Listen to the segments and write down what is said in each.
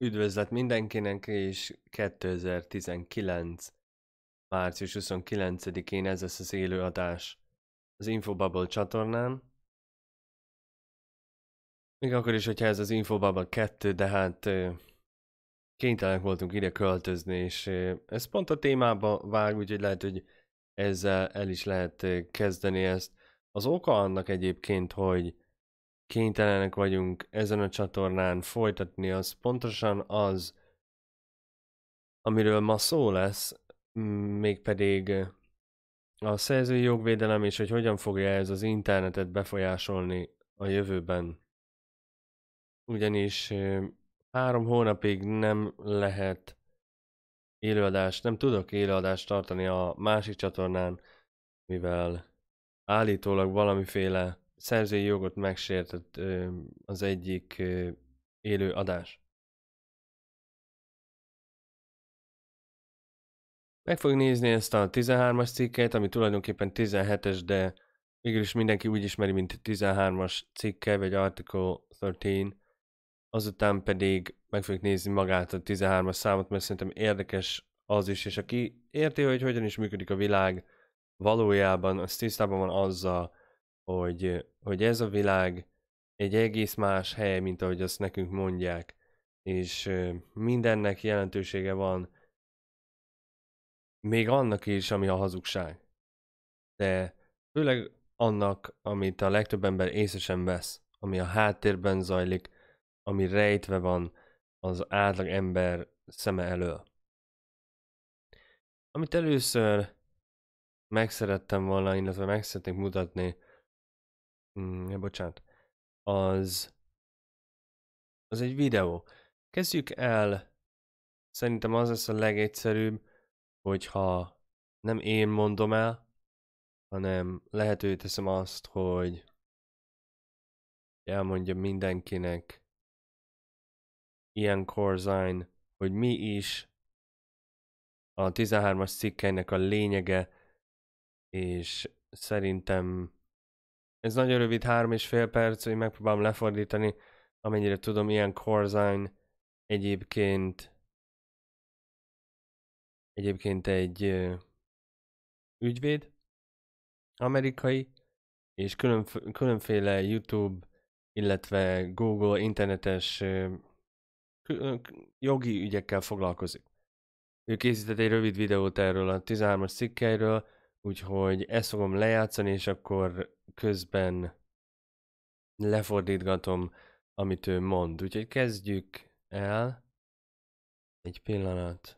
Üdvözlet mindenkinek, és 2019. március 29-én ez lesz az élő adás az Infobubble csatornán. Még akkor is, hogyha ez az Infobubble 2, de hát kénytelenek voltunk ide költözni, és ez pont a témába vág, úgyhogy lehet, hogy ezzel el is lehet kezdeni ezt. Az oka annak egyébként, hogy kénytelenek vagyunk ezen a csatornán folytatni, az pontosan az, amiről ma szó lesz, mégpedig a szerzői jogvédelem és hogy hogyan fogja ez az internetet befolyásolni a jövőben. Ugyanis három hónapig nem lehet élőadást, nem tudok élőadást tartani a másik csatornán, mivel állítólag valamiféle szerzői jogot megsértett az egyik élő adás. Meg fog nézni ezt a 13-as cikket, ami tulajdonképpen 17-es, de mégis mindenki úgy ismeri, mint 13-as cikke, vagy Article 13. Azután pedig meg fogjuk nézni magát a 13-as számot, mert szerintem érdekes az is, és aki érti, hogy hogyan is működik a világ, valójában az tisztában van azzal, hogy, hogy ez a világ egy egész más hely, mint ahogy azt nekünk mondják, és mindennek jelentősége van, még annak is, ami a hazugság. De főleg annak, amit a legtöbb ember észre sem vesz, ami a háttérben zajlik, ami rejtve van az átlag ember szeme elől. Amit először megszerettem volna, illetve meg szeretnék mutatni, mm, bocsánat, az, az egy videó. Kezdjük el, szerintem az lesz a legegyszerűbb, hogyha nem én mondom el, hanem lehetővé teszem azt, hogy elmondja mindenkinek ilyen Corzine, hogy mi is a 13-as cikkeinek a lényege, és szerintem ez nagyon rövid, három és fél perc, hogy megpróbálom lefordítani, amennyire tudom, ilyen Corzine egyébként egyébként egy ügyvéd amerikai, és különf- különféle YouTube, illetve Google internetes jogi ügyekkel foglalkozik. Ő készített egy rövid videót erről a 13-as cikkeiről, úgyhogy ezt fogom lejátszani, és akkor közben lefordítgatom, amit ő mond. Úgyhogy kezdjük el. Egy pillanat.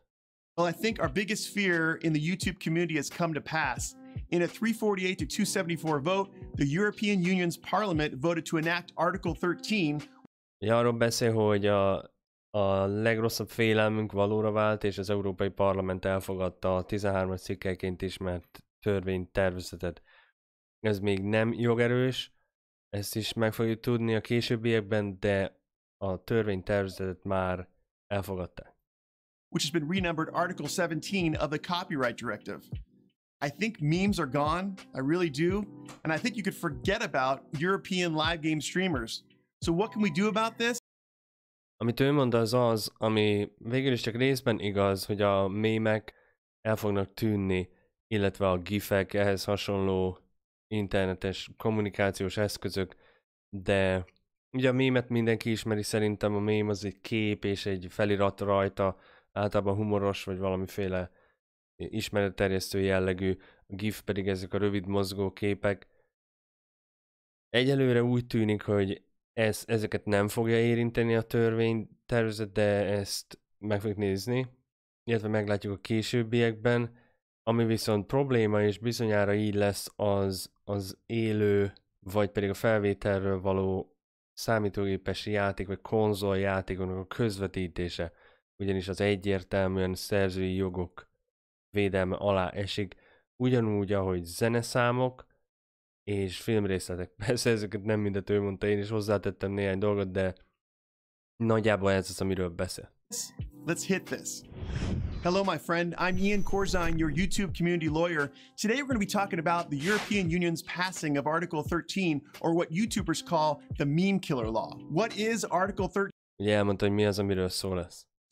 Well, I think our biggest fear in the YouTube community has come to pass. In a 348 to 274 vote, the European Union's parliament voted to enact Article 13. Ja, arról beszél, hogy a, a legrosszabb félelmünk valóra vált, és az Európai Parlament elfogadta a 13-as cikkelként ismert törvénytervezetet ez még nem jogerős, ezt is meg fogjuk tudni a későbbiekben, de a törvénytervezetet már elfogadták. Which has been renumbered Article 17 of the Copyright Directive. I think memes are gone, I really do, and I think you could forget about European live game streamers. So what can we do about this? Amit ő mond az az, ami végül is csak részben igaz, hogy a mémek el fognak tűnni, illetve a gifek, ehhez hasonló internetes kommunikációs eszközök, de ugye a mémet mindenki ismeri, szerintem a mém az egy kép és egy felirat rajta, általában humoros vagy valamiféle ismeretterjesztő jellegű, a GIF pedig ezek a rövid mozgó képek. Egyelőre úgy tűnik, hogy ez, ezeket nem fogja érinteni a törvény tervezet, de ezt meg fogjuk nézni, illetve meglátjuk a későbbiekben. Ami viszont probléma, és bizonyára így lesz, az az élő, vagy pedig a felvételről való számítógépes játék, vagy konzol játékoknak a közvetítése, ugyanis az egyértelműen szerzői jogok védelme alá esik, ugyanúgy, ahogy zeneszámok és filmrészletek. Persze ezeket nem mindet ő mondta, én is hozzátettem néhány dolgot, de nagyjából ez az, amiről beszél. Let's hit this. Hello, my friend. I'm Ian Corzine, your YouTube community lawyer. Today, we're going to be talking about the European Union's passing of Article 13, or what YouTubers call the meme killer law. What is Article 13? Yeah,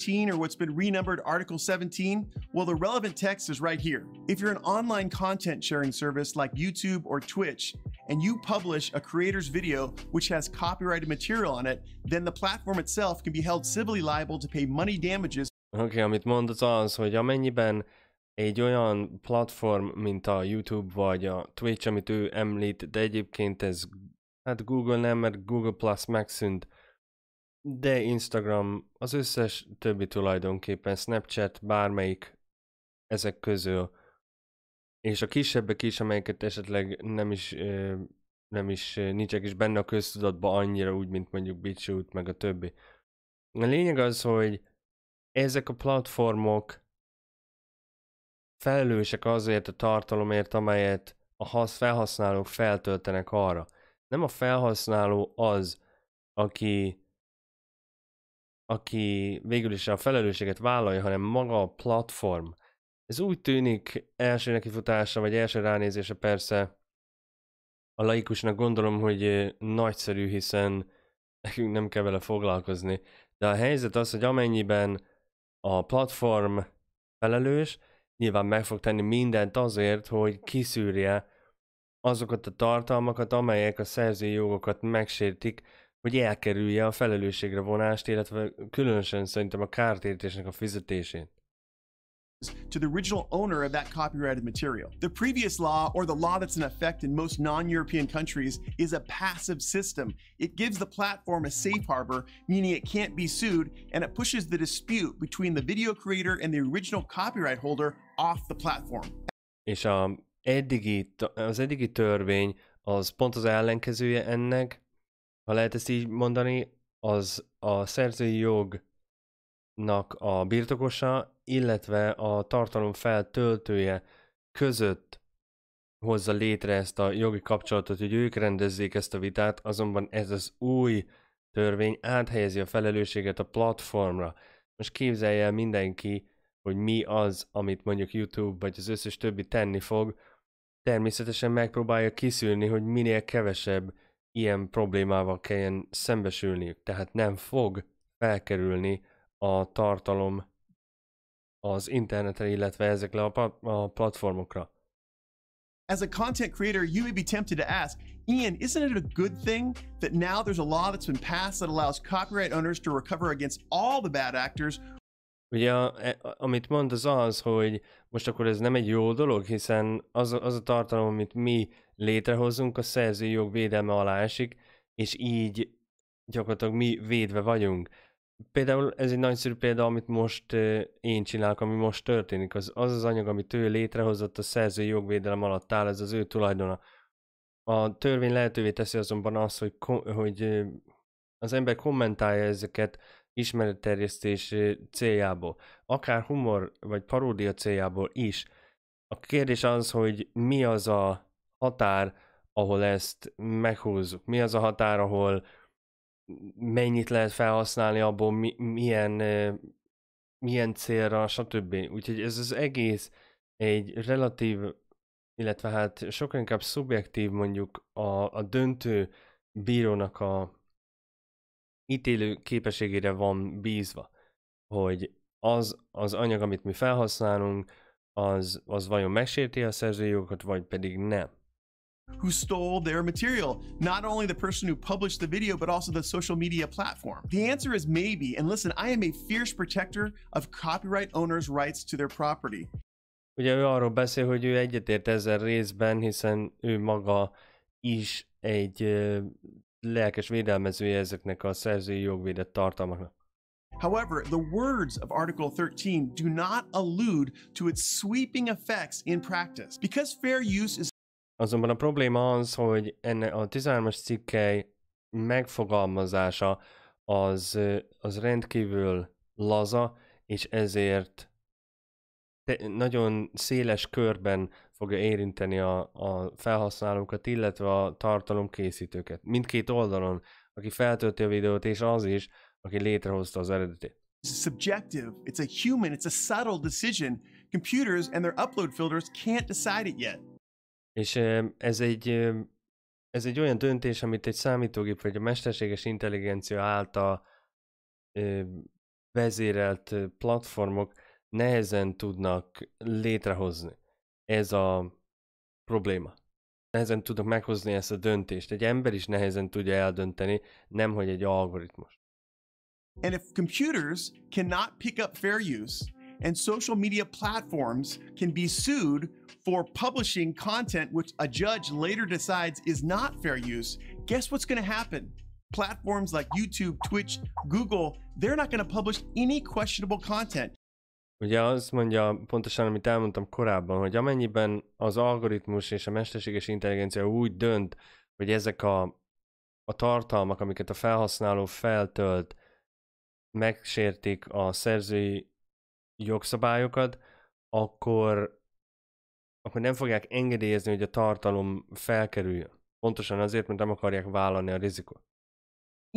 17, or what's been renumbered Article 17? Well, the relevant text is right here. If you're an online content sharing service like YouTube or Twitch, and you publish a creator's video which has copyrighted material on it, then the platform itself can be held civilly liable to pay money damages. okay, amit mond az az, hogy amennyiben egy olyan platform, mint a YouTube vagy a Twitch, amit ő említ, de egyébként ez, hát Google nem, mert Google Plus megszűnt, de Instagram, az összes többi tulajdonképpen, Snapchat, bármelyik ezek közül, és a kisebbek is, amelyeket esetleg nem is, nem is nincsenek is benne a köztudatban annyira úgy, mint mondjuk Bitshoot, meg a többi. A lényeg az, hogy ezek a platformok felelősek azért a tartalomért, amelyet a hasz felhasználók feltöltenek arra. Nem a felhasználó az, aki aki végül is a felelősséget vállalja, hanem maga a platform. Ez úgy tűnik első nekifutása, vagy első ránézése persze a laikusnak gondolom, hogy nagyszerű, hiszen nekünk nem kell vele foglalkozni. De a helyzet az, hogy amennyiben a platform felelős, nyilván meg fog tenni mindent azért, hogy kiszűrje azokat a tartalmakat, amelyek a szerzői jogokat megsértik, hogy elkerülje a felelősségre vonást, illetve különösen szerintem a kártérítésnek a fizetését. to the original owner of that copyrighted material. The previous law, or the law that's in effect in most non European countries, is a passive system. It gives the platform a safe harbor, meaning it can't be sued, and it pushes the dispute between the video creator and the original copyright holder off the platform. És a eddigi, az eddigi törvény az pont az ellenkezője ennek, ha lehet ezt így mondani, az a szerzői jognak a birtokosa, illetve a tartalom feltöltője között hozza létre ezt a jogi kapcsolatot, hogy ők rendezzék ezt a vitát, azonban ez az új törvény áthelyezi a felelősséget a platformra. Most képzelje el mindenki, hogy mi az, amit mondjuk YouTube vagy az összes többi tenni fog, természetesen megpróbálja kiszűrni, hogy minél kevesebb ilyen problémával kelljen szembesülniük. Tehát nem fog felkerülni a tartalom az internetre, illetve ezekre a, a platformokra. As a content creator, you may be tempted to ask, Ian, isn't it a good thing that now there's a law that's been passed that allows copyright owners to recover against all the bad actors Ugye, a, e, a, amit mond az az, hogy most akkor ez nem egy jó dolog, hiszen az, az a tartalom, amit mi létrehozunk, a szerzői jog védelme alá esik, és így gyakorlatilag mi védve vagyunk. Például ez egy nagyszerű példa, amit most én csinálok, ami most történik. Az az, az anyag, amit ő létrehozott a szerzői jogvédelem alatt áll, ez az ő tulajdona. A törvény lehetővé teszi azonban azt, hogy, hogy az ember kommentálja ezeket, ismeretterjesztés céljából, akár humor vagy paródia céljából is. A kérdés az, hogy mi az a határ, ahol ezt meghúzzuk. Mi az a határ, ahol mennyit lehet felhasználni abból, mi, milyen, milyen célra, stb. Úgyhogy ez az egész egy relatív, illetve hát sokkal inkább szubjektív mondjuk a, a döntő bírónak a ítélő képességére van bízva, hogy az az anyag, amit mi felhasználunk, az, az vajon megsérti a szerzőjogokat, vagy pedig nem. who stole their material, not only the person who published the video, but also the social media platform? The answer is maybe. And listen, I am a fierce protector of copyright owners' rights to their property. Ugye ő arról beszél, hogy ő egyetért ezzel részben, hiszen ő maga is egy lelkes védelmezője ezeknek a szerzői jogvédett tartalmaknak. However, the words of Article 13 do not allude to its sweeping effects in practice, because fair use is Azonban a probléma az, hogy ennek a 13-as cikkely megfogalmazása az, az rendkívül laza, és ezért nagyon széles körben fogja érinteni a, a felhasználókat, illetve a tartalomkészítőket. Mindkét oldalon, aki feltölti a videót, és az is, aki létrehozta az eredetét. It's subjective. It's a human. It's a subtle decision. Computers and their upload filters can't decide it yet. És ez egy ez egy olyan döntés, amit egy számítógép vagy a mesterséges intelligencia által vezérelt platformok nehezen tudnak létrehozni. ez a probléma. Nehezen meghozni ezt a döntést. Egy ember is nehezen tudja eldönteni, nem hogy egy algoritmus. And if computers cannot pick up fair use, and social media platforms can be sued for publishing content which a judge later decides is not fair use, guess what's going to happen? Platforms like YouTube, Twitch, Google, they're not going to publish any questionable content Ugye azt mondja pontosan, amit elmondtam korábban, hogy amennyiben az algoritmus és a mesterséges intelligencia úgy dönt, hogy ezek a, a tartalmak, amiket a felhasználó feltölt, megsértik a szerzői jogszabályokat, akkor, akkor nem fogják engedélyezni, hogy a tartalom felkerüljön. Pontosan azért, mert nem akarják vállalni a rizikót.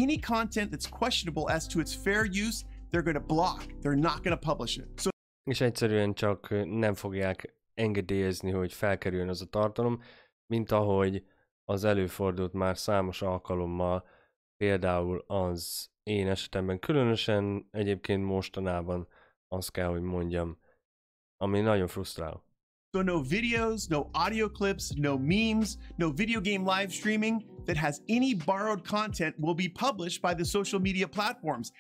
Any content that's questionable as to its fair use, they're going to block. They're not going to publish it. So és egyszerűen csak nem fogják engedélyezni, hogy felkerüljön az a tartalom, mint ahogy az előfordult már számos alkalommal, például az én esetemben, különösen egyébként mostanában azt kell, hogy mondjam, ami nagyon frusztrál. So no videos, no audio clips, no memes, no video game live streaming that has any borrowed content will be published by the social media platforms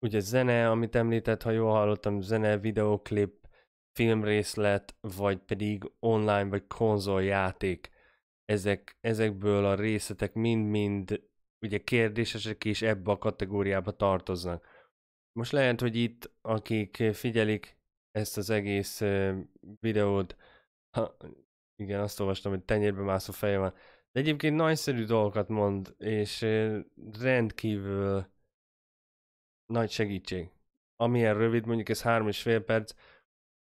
ugye zene, amit említett, ha jól hallottam, zene, videoklip, filmrészlet, vagy pedig online vagy konzoljáték. Ezek, ezekből a részletek mind-mind ugye kérdésesek is ebbe a kategóriába tartoznak. Most lehet, hogy itt, akik figyelik ezt az egész videót, ha, igen, azt olvastam, hogy tenyérbe mászó feje van, de egyébként nagyszerű dolgokat mond, és rendkívül nagy segítség. Amilyen rövid, mondjuk ez három és fél perc,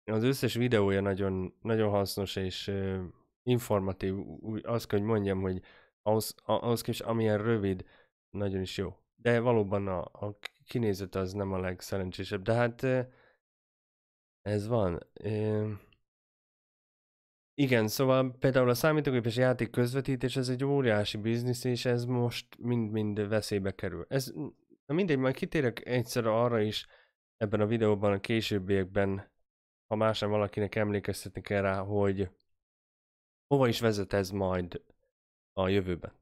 az összes videója nagyon, nagyon hasznos és uh, informatív, úgy azt kell, hogy mondjam, hogy ahhoz, ahhoz képest amilyen rövid, nagyon is jó. De valóban a, a kinézet az nem a legszerencsésebb, de hát uh, ez van. Uh, igen, szóval például a számítógépes játék közvetítés, ez egy óriási biznisz, és ez most mind-mind veszélybe kerül. Ez Na mindegy, majd kitérek egyszer arra is ebben a videóban a későbbiekben, ha más nem valakinek emlékeztetni kell rá, hogy hova is vezet ez majd a jövőben.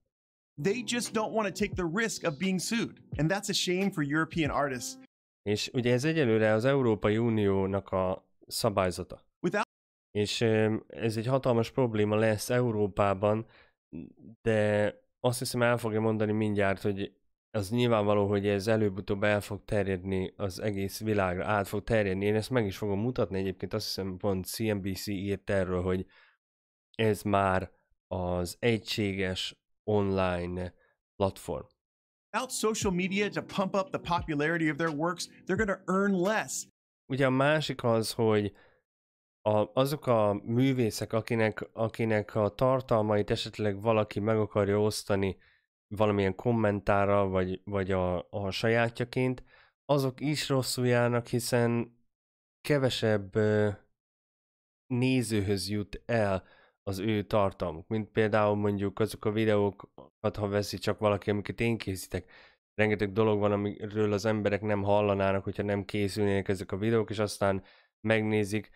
They just don't want to take the risk of being sued, and that's a shame for European artists. És ugye ez egyelőre az Európai Uniónak a szabályzata. Without... És ez egy hatalmas probléma lesz Európában, de azt hiszem el fogja mondani mindjárt, hogy az nyilvánvaló, hogy ez előbb-utóbb el fog terjedni az egész világra, át fog terjedni. Én ezt meg is fogom mutatni egyébként, azt hiszem pont CNBC írt erről, hogy ez már az egységes online platform. Without social media to pump up the popularity of their works, they're going to earn less. Ugye a másik az, hogy a, azok a művészek, akinek, akinek a tartalmait esetleg valaki meg akarja osztani, valamilyen kommentára vagy, vagy a, a sajátjaként, azok is rosszul járnak, hiszen kevesebb nézőhöz jut el az ő tartalmuk, mint például mondjuk azok a videókat, ha veszi csak valaki, amiket én készítek. Rengeteg dolog van, amiről az emberek nem hallanának, hogyha nem készülnének ezek a videók, és aztán megnézik.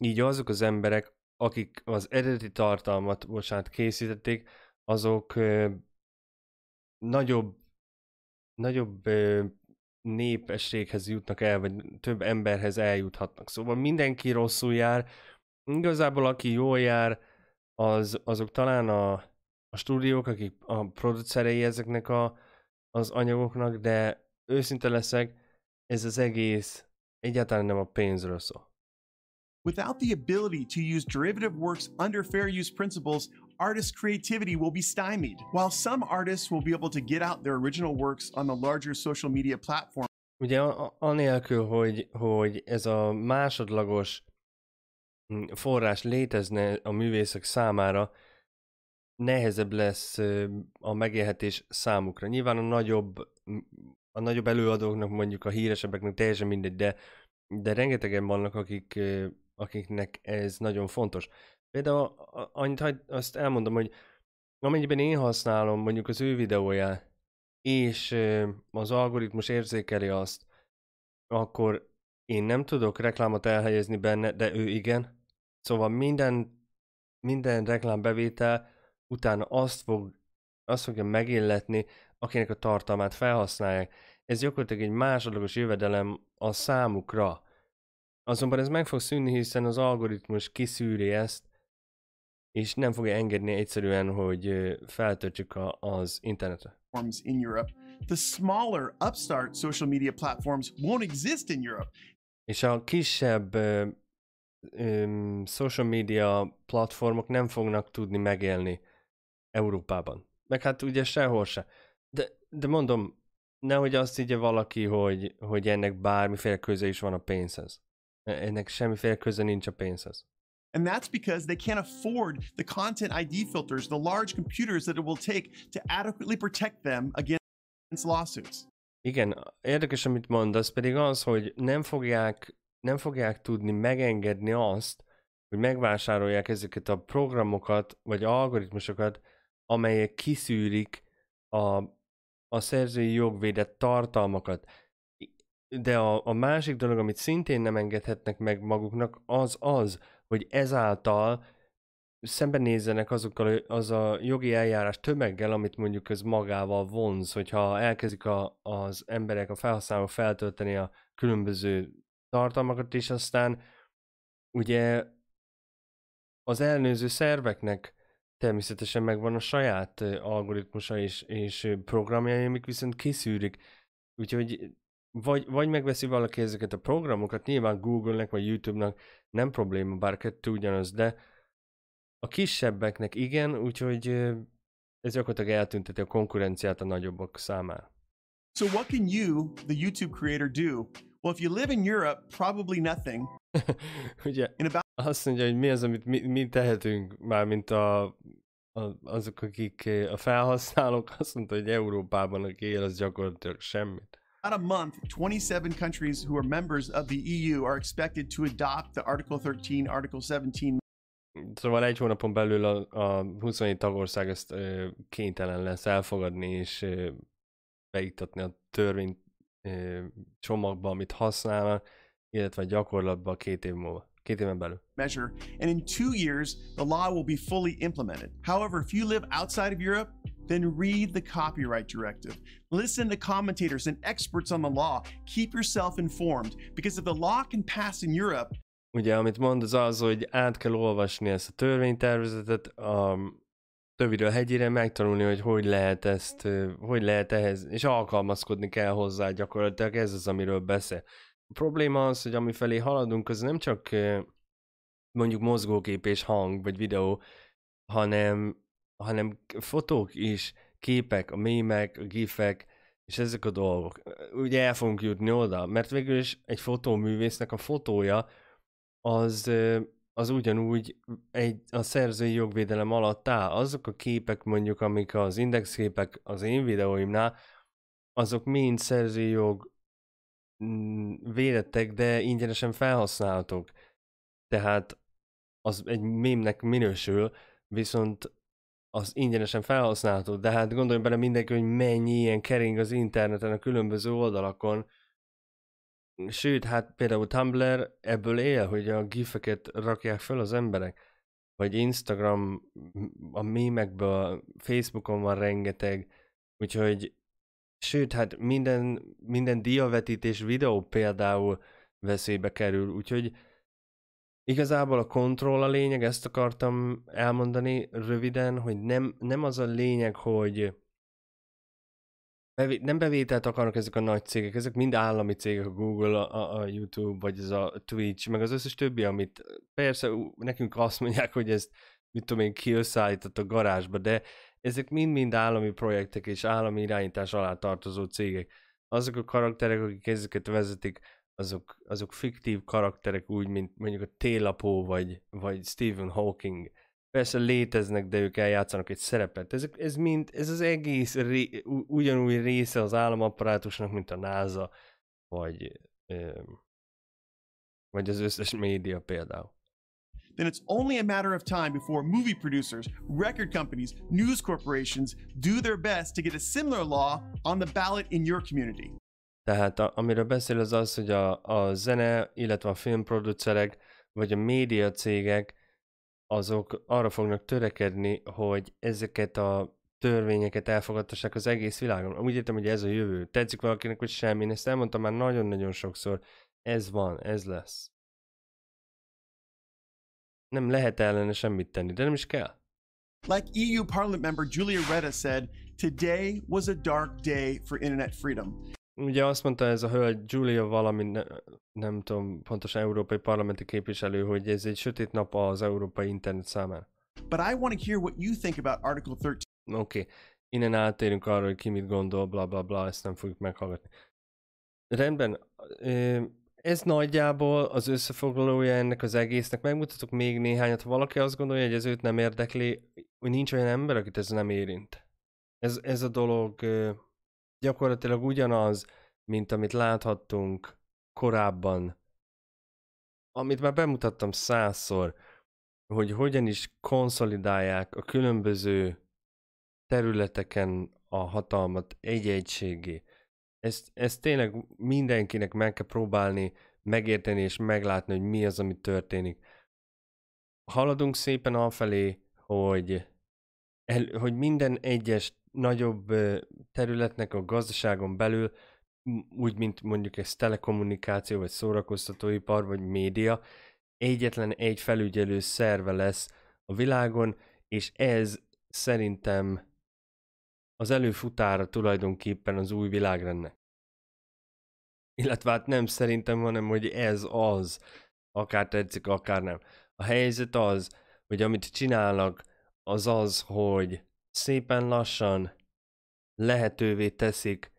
Így azok az emberek, akik az eredeti tartalmat, bocsánat, készítették, azok nagyobb, nagyobb népességhez jutnak el, vagy több emberhez eljuthatnak. Szóval mindenki rosszul jár. Igazából aki jól jár, az, azok talán a, a stúdiók, akik a producerei ezeknek a, az anyagoknak, de őszinte leszek, ez az egész egyáltalán nem a pénzről szól. Without the ability to use derivative works under fair use principles, artists' creativity will be stymied. While some artists will be able to get out their original works on the larger social media platform. Ugye anélkül, hogy, hogy ez a másodlagos hm, forrás létezne a művészek számára, nehezebb lesz a megélhetés számukra. Nyilván a nagyobb, hm, a nagyobb előadóknak, mondjuk a híresebbeknek teljesen mindegy, de, de rengetegen vannak, akik, akiknek ez nagyon fontos. Például annyit hagy, azt elmondom, hogy amennyiben én használom mondjuk az ő videóját, és az algoritmus érzékeli azt, akkor én nem tudok reklámot elhelyezni benne, de ő igen. Szóval minden, minden reklámbevétel utána azt, fog, azt fogja megilletni, akinek a tartalmát felhasználják. Ez gyakorlatilag egy másodlagos jövedelem a számukra. Azonban ez meg fog szűnni, hiszen az algoritmus kiszűri ezt, és nem fogja engedni egyszerűen, hogy feltöltsük a, az internetre. In Europe. The smaller upstart social media platforms won't exist in Europe. És a kisebb ö, social media platformok nem fognak tudni megélni Európában. Meg hát ugye sehol se. De, de mondom, nehogy azt higgye valaki, hogy, hogy ennek bármiféle köze is van a pénzhez. E, ennek semmiféle köze nincs a pénzhez. And that's because they can't afford the content ID filters, the large computers that it will take to adequately protect them against lawsuits. Igen, érdekes, amit mondasz, pedig az, hogy nem fogják, nem fogják tudni megengedni azt, hogy megvásárolják ezeket a programokat, vagy algoritmusokat, amelyek kiszűrik a, a szerzői jogvédett tartalmakat. De a, a másik dolog, amit szintén nem engedhetnek meg maguknak, az az, hogy ezáltal szembenézzenek azokkal az a jogi eljárás tömeggel, amit mondjuk ez magával vonz, hogyha elkezdik a, az emberek, a felhasználók feltölteni a különböző tartalmakat, és aztán ugye az elnőző szerveknek természetesen megvan a saját algoritmusa és, és programjai, amik viszont kiszűrik. Úgyhogy vagy, vagy megveszi valaki ezeket a programokat, nyilván Google-nek vagy YouTube-nak nem probléma, bár kettő ugyanaz, de a kisebbeknek igen, úgyhogy ez gyakorlatilag eltünteti a konkurenciát a nagyobbak számára. So what can you, the YouTube creator, do? Well, if you live in Europe, probably nothing. Ugye, about... azt mondja, hogy mi az, amit mi, mi tehetünk, már mint a, a, azok, akik a felhasználók, azt mondta, hogy Európában, aki él, az gyakorlatilag semmit. About a month, 27 countries who are members of the EU are expected to adopt the Article 13, Article 17. Szóval egy hónapon belül a, a 27 tagország ezt ö, kénytelen lesz elfogadni és ö, beiktatni a törvény ö, csomagba, amit használnak, illetve gyakorlatban két év múlva. Measure, and in two years, the law will be fully implemented. However, if you live outside of Europe, then read the copyright directive. Listen to commentators and experts on the law. Keep yourself informed because if the law can pass in Europe, Ugye, amit mond, az az, hogy át kell olvasni ezt a törvénytervezetet, um, a töviről hegyire megtanulni, hogy hogy lehet ezt, hogy lehet ehhez, és alkalmazkodni kell hozzá gyakorlatilag, ez az, amiről beszél. A probléma az, hogy amifelé haladunk, az nem csak mondjuk mozgókép és hang, vagy videó, hanem hanem fotók is, képek, a mémek, a gifek, és ezek a dolgok. Ugye el fogunk jutni oda, mert végül is egy fotóművésznek a fotója az, az ugyanúgy egy, a szerzői jogvédelem alatt áll. Azok a képek mondjuk, amik az indexképek az én videóimnál, azok mind szerzői jog mm, védettek, de ingyenesen felhasználhatók. Tehát az egy mémnek minősül, viszont az ingyenesen felhasználható, de hát gondolj bele mindenki, hogy mennyi ilyen kering az interneten, a különböző oldalakon. Sőt, hát például Tumblr ebből él, hogy a gifeket rakják föl az emberek, vagy Instagram a mémekből, Facebookon van rengeteg, úgyhogy sőt, hát minden, minden diavetítés videó például veszélybe kerül, úgyhogy Igazából a kontroll a lényeg, ezt akartam elmondani röviden, hogy nem, nem az a lényeg, hogy bevé, nem bevételt akarnak ezek a nagy cégek, ezek mind állami cégek, a Google, a, a YouTube, vagy ez a Twitch, meg az összes többi, amit persze nekünk azt mondják, hogy ezt mit tudom én, ki összeállított a garázsba, de ezek mind-mind állami projektek és állami irányítás alá tartozó cégek. Azok a karakterek, akik ezeket vezetik, azok, azok fiktív karakterek úgy, mint mondjuk a télapó vagy, vagy Stephen Hawking. Persze léteznek, de ők eljátszanak egy szerepet. Ezek, ez, mind, ez az egész ré, ugyanúgy része az államapparátusnak, mint a NASA, vagy, vagy az összes média például. then it's only a matter of time before movie producers, record companies, news corporations do their best to get a similar law on the ballot in your community. Tehát a, amiről beszél az az, hogy a, a zene, illetve a filmproducerek, vagy a média cégek, azok arra fognak törekedni, hogy ezeket a törvényeket elfogadtassák az egész világon. Úgy értem, hogy ez a jövő. Tetszik valakinek, hogy semmi. Én ezt elmondtam már nagyon-nagyon sokszor. Ez van, ez lesz. Nem lehet ellene semmit tenni, de nem is kell. Like EU Parliament member Julia Reda said, today was a dark day for internet freedom ugye azt mondta ez a hölgy, Julia valami, ne, nem tudom, pontosan európai parlamenti képviselő, hogy ez egy sötét nap az európai internet számára. But I want to hear what you think about Article 13. Oké, okay. innen áttérünk arra, hogy ki mit gondol, bla bla bla, ezt nem fogjuk meghallgatni. Rendben, ez nagyjából az összefoglalója ennek az egésznek. Megmutatok még néhányat, ha valaki azt gondolja, hogy ez őt nem érdekli, hogy nincs olyan ember, akit ez nem érint. Ez, ez a dolog gyakorlatilag ugyanaz, mint amit láthattunk korábban, amit már bemutattam százszor, hogy hogyan is konszolidálják a különböző területeken a hatalmat egy egységé. Ezt, ezt tényleg mindenkinek meg kell próbálni megérteni és meglátni, hogy mi az, ami történik. Haladunk szépen afelé, hogy, el, hogy minden egyes nagyobb területnek a gazdaságon belül, úgy, mint mondjuk ez telekommunikáció, vagy szórakoztatóipar, vagy média, egyetlen egy felügyelő szerve lesz a világon, és ez szerintem az előfutára tulajdonképpen az új világrendnek. Illetve hát nem szerintem, hanem hogy ez az, akár tetszik, akár nem. A helyzet az, hogy amit csinálnak, az az, hogy szépen lassan lehetővé teszik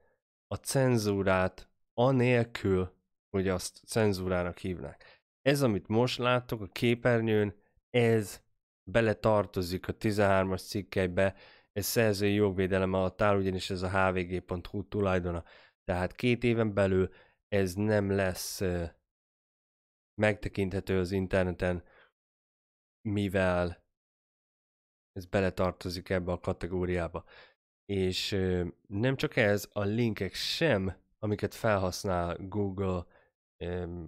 a cenzúrát anélkül, hogy azt cenzúrának hívnák. Ez, amit most láttok a képernyőn, ez beletartozik a 13-as cikkeibe, ez szerzői jogvédelem alatt áll, ugyanis ez a hvg.hu tulajdona. Tehát két éven belül ez nem lesz megtekinthető az interneten, mivel ez beletartozik ebbe a kategóriába. És nem csak ez, a linkek sem, amiket felhasznál Google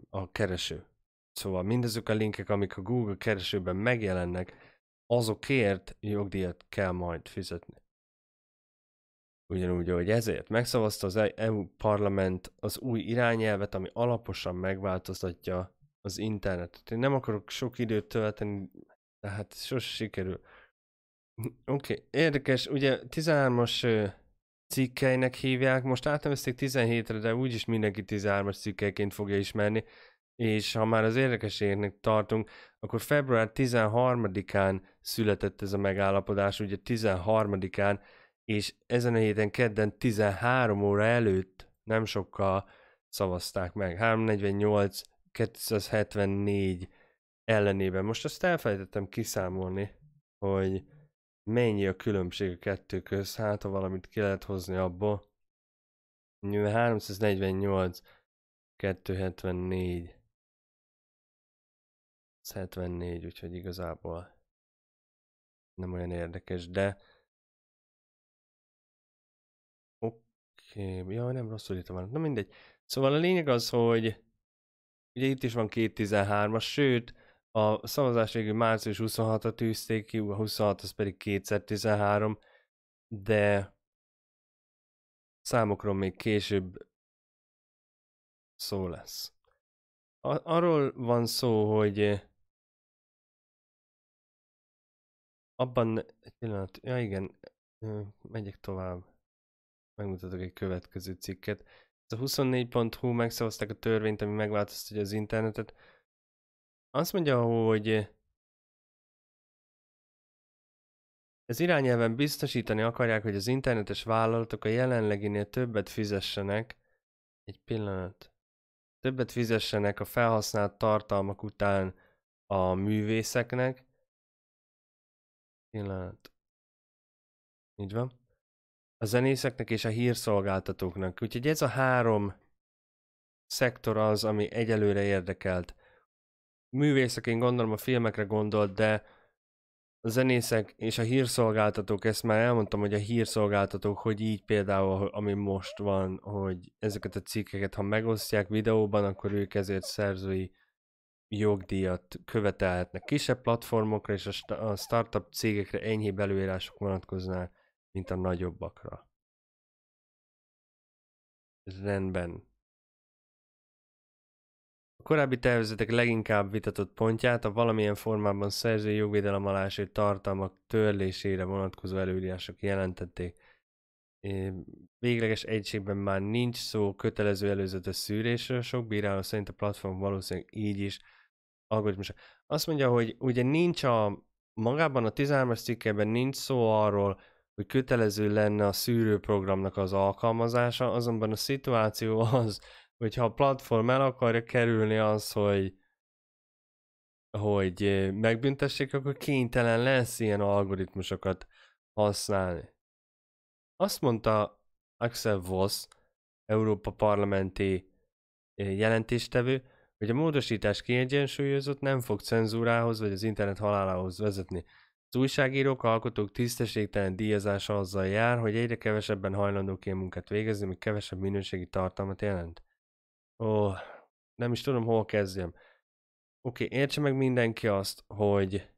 a kereső. Szóval mindezek a linkek, amik a Google keresőben megjelennek, azokért jogdíjat kell majd fizetni. Ugyanúgy, hogy ezért megszavazta az EU parlament az új irányelvet, ami alaposan megváltoztatja az internetet. Én nem akarok sok időt tölteni, de hát sikerül. Oké, okay. érdekes, ugye 13-as cikkeinek hívják, most átnevezték 17-re, de úgyis mindenki 13-as cikkeiként fogja ismerni, és ha már az érdekeségnek tartunk, akkor február 13-án született ez a megállapodás, ugye 13-án, és ezen a héten kedden 13 óra előtt nem sokkal szavazták meg. 348 274 ellenében. Most azt elfelejtettem kiszámolni, hogy mennyi a különbség a kettő köz, hát ha valamit ki lehet hozni abból. 348, 274, 74, úgyhogy igazából nem olyan érdekes, de oké, okay. jaj, nem rosszul írtam már, na mindegy. Szóval a lényeg az, hogy ugye itt is van 2.13-as, sőt, a szavazás végül március 26-a tűzték ki, a 26 az pedig 2013, de számokról még később szó lesz. arról van szó, hogy eh, abban egy pillanat, ja igen, eh, megyek tovább, megmutatok egy következő cikket. Ez a 24.hu megszavazták a törvényt, ami megváltoztatja az internetet, azt mondja, hogy ez eh, irányelven biztosítani akarják, hogy az internetes vállalatok a jelenleginél többet fizessenek, egy pillanat, többet fizessenek a felhasznált tartalmak után a művészeknek, pillanat, így van, a zenészeknek és a hírszolgáltatóknak. Úgyhogy ez a három szektor az, ami egyelőre érdekelt művészek, gondolom a filmekre gondolt, de a zenészek és a hírszolgáltatók, ezt már elmondtam, hogy a hírszolgáltatók, hogy így például, ami most van, hogy ezeket a cikkeket, ha megosztják videóban, akkor ők ezért szerzői jogdíjat követelhetnek. Kisebb platformokra és a, startup cégekre enyhébb előírások vonatkoznak, mint a nagyobbakra. Rendben. A korábbi tervezetek leginkább vitatott pontját a valamilyen formában szerzői jogvédelem alá eső tartalmak törlésére vonatkozó előírások jelentették. Végleges egységben már nincs szó kötelező előzetes szűrésről, sok bíráló szerint a platform valószínűleg így is algoritmus. Azt mondja, hogy ugye nincs a magában a 13-as cikkeben nincs szó arról, hogy kötelező lenne a szűrőprogramnak az alkalmazása, azonban a szituáció az, hogyha a platform el akarja kerülni az, hogy hogy eh, megbüntessék, akkor kénytelen lesz ilyen algoritmusokat használni. Azt mondta Axel Voss, Európa parlamenti eh, jelentéstevő, hogy a módosítás kiegyensúlyozott nem fog cenzúrához vagy az internet halálához vezetni. Az újságírók, alkotók tisztességtelen díjazása azzal jár, hogy egyre kevesebben hajlandók ilyen munkát végezni, míg kevesebb minőségi tartalmat jelent. Ó, oh, nem is tudom, hol kezdjem. Oké, okay, értse meg mindenki azt, hogy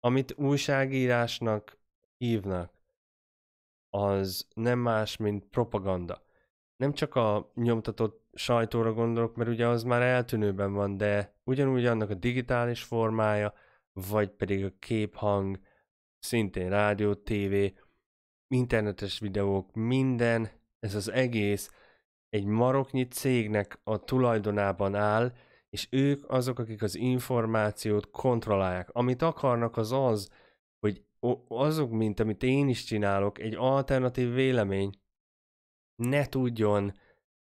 amit újságírásnak hívnak, az nem más, mint propaganda. Nem csak a nyomtatott sajtóra gondolok, mert ugye az már eltűnőben van, de ugyanúgy annak a digitális formája, vagy pedig a képhang, szintén rádió, tévé, internetes videók, minden, ez az egész egy maroknyi cégnek a tulajdonában áll, és ők azok, akik az információt kontrollálják. Amit akarnak az az, hogy azok, mint amit én is csinálok, egy alternatív vélemény ne tudjon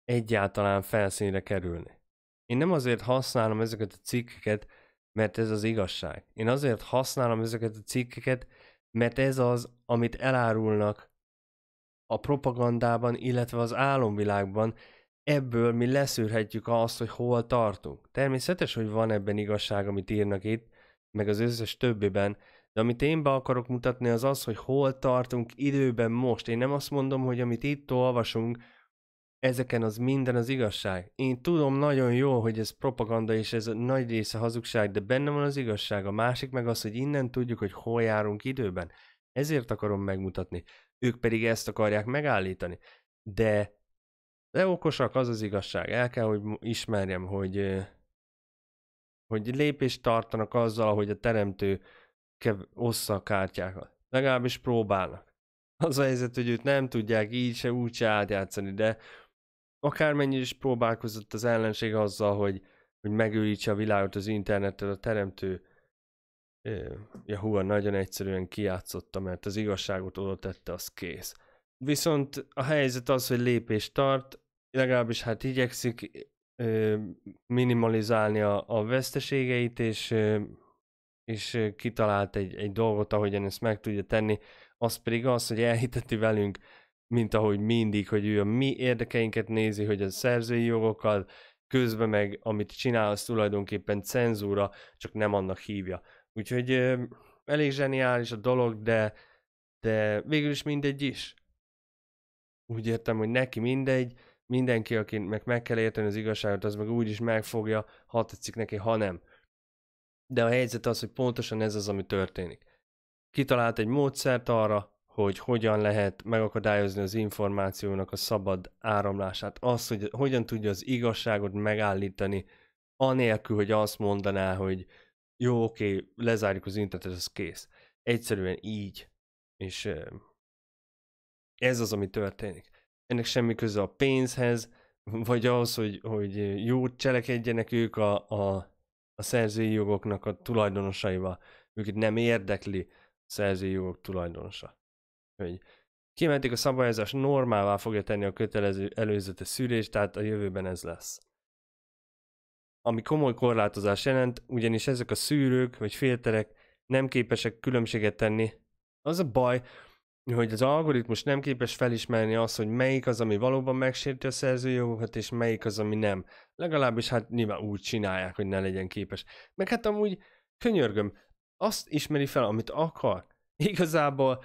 egyáltalán felszínre kerülni. Én nem azért használom ezeket a cikkeket, mert ez az igazság. Én azért használom ezeket a cikkeket, mert ez az, amit elárulnak a propagandában, illetve az álomvilágban, ebből mi leszűrhetjük azt, hogy hol tartunk. Természetes, hogy van ebben igazság, amit írnak itt, meg az összes többiben, de amit én be akarok mutatni az az, hogy hol tartunk időben most. Én nem azt mondom, hogy amit itt olvasunk, ezeken az minden az igazság. Én tudom nagyon jól, hogy ez propaganda és ez a nagy része hazugság, de benne van az igazság. A másik meg az, hogy innen tudjuk, hogy hol járunk időben. Ezért akarom megmutatni ők pedig ezt akarják megállítani. De, de okosak, az az igazság. El kell, hogy ismerjem, hogy, hogy lépést tartanak azzal, hogy a teremtő ossza a kártyákat. Legalábbis próbálnak. Az a helyzet, hogy őt nem tudják így se úgy se átjátszani, de akármennyi is próbálkozott az ellenség azzal, hogy, hogy megőrítse a világot, az internettel a teremtő Yahoo nagyon egyszerűen kiátszotta, mert az igazságot oda tette, az kész. Viszont a helyzet az, hogy lépés tart, legalábbis hát igyekszik minimalizálni a, a veszteségeit, és, és kitalált egy, egy dolgot, ahogyan ezt meg tudja tenni, az pedig az, hogy elhiteti velünk, mint ahogy mindig, hogy ő a mi érdekeinket nézi, hogy a szerzői jogokkal, közben meg amit csinál, az tulajdonképpen cenzúra, csak nem annak hívja. Úgyhogy elég zseniális a dolog, de, de végül is mindegy is. Úgy értem, hogy neki mindegy, mindenki, akinek meg kell érteni az igazságot, az meg úgy is megfogja, ha tetszik neki, ha nem. De a helyzet az, hogy pontosan ez az, ami történik. Kitalált egy módszert arra, hogy hogyan lehet megakadályozni az információnak a szabad áramlását, azt, hogy hogyan tudja az igazságot megállítani, anélkül, hogy azt mondaná, hogy jó, oké, okay, lezárjuk az internetet, ez kész. Egyszerűen így. És ez az, ami történik. Ennek semmi köze a pénzhez, vagy az, hogy, hogy jót cselekedjenek ők a, a, a szerzői jogoknak a tulajdonosaival. Őket nem érdekli a szerzői jogok tulajdonosa. Hogy kimentik a szabályozás normává fogja tenni a kötelező előzetes szűrés, tehát a jövőben ez lesz ami komoly korlátozás jelent, ugyanis ezek a szűrők vagy filterek nem képesek különbséget tenni. Az a baj, hogy az algoritmus nem képes felismerni azt, hogy melyik az, ami valóban megsérti a szerzőjogokat, és melyik az, ami nem. Legalábbis hát nyilván úgy csinálják, hogy ne legyen képes. Meg hát amúgy, könyörgöm, azt ismeri fel, amit akar. Igazából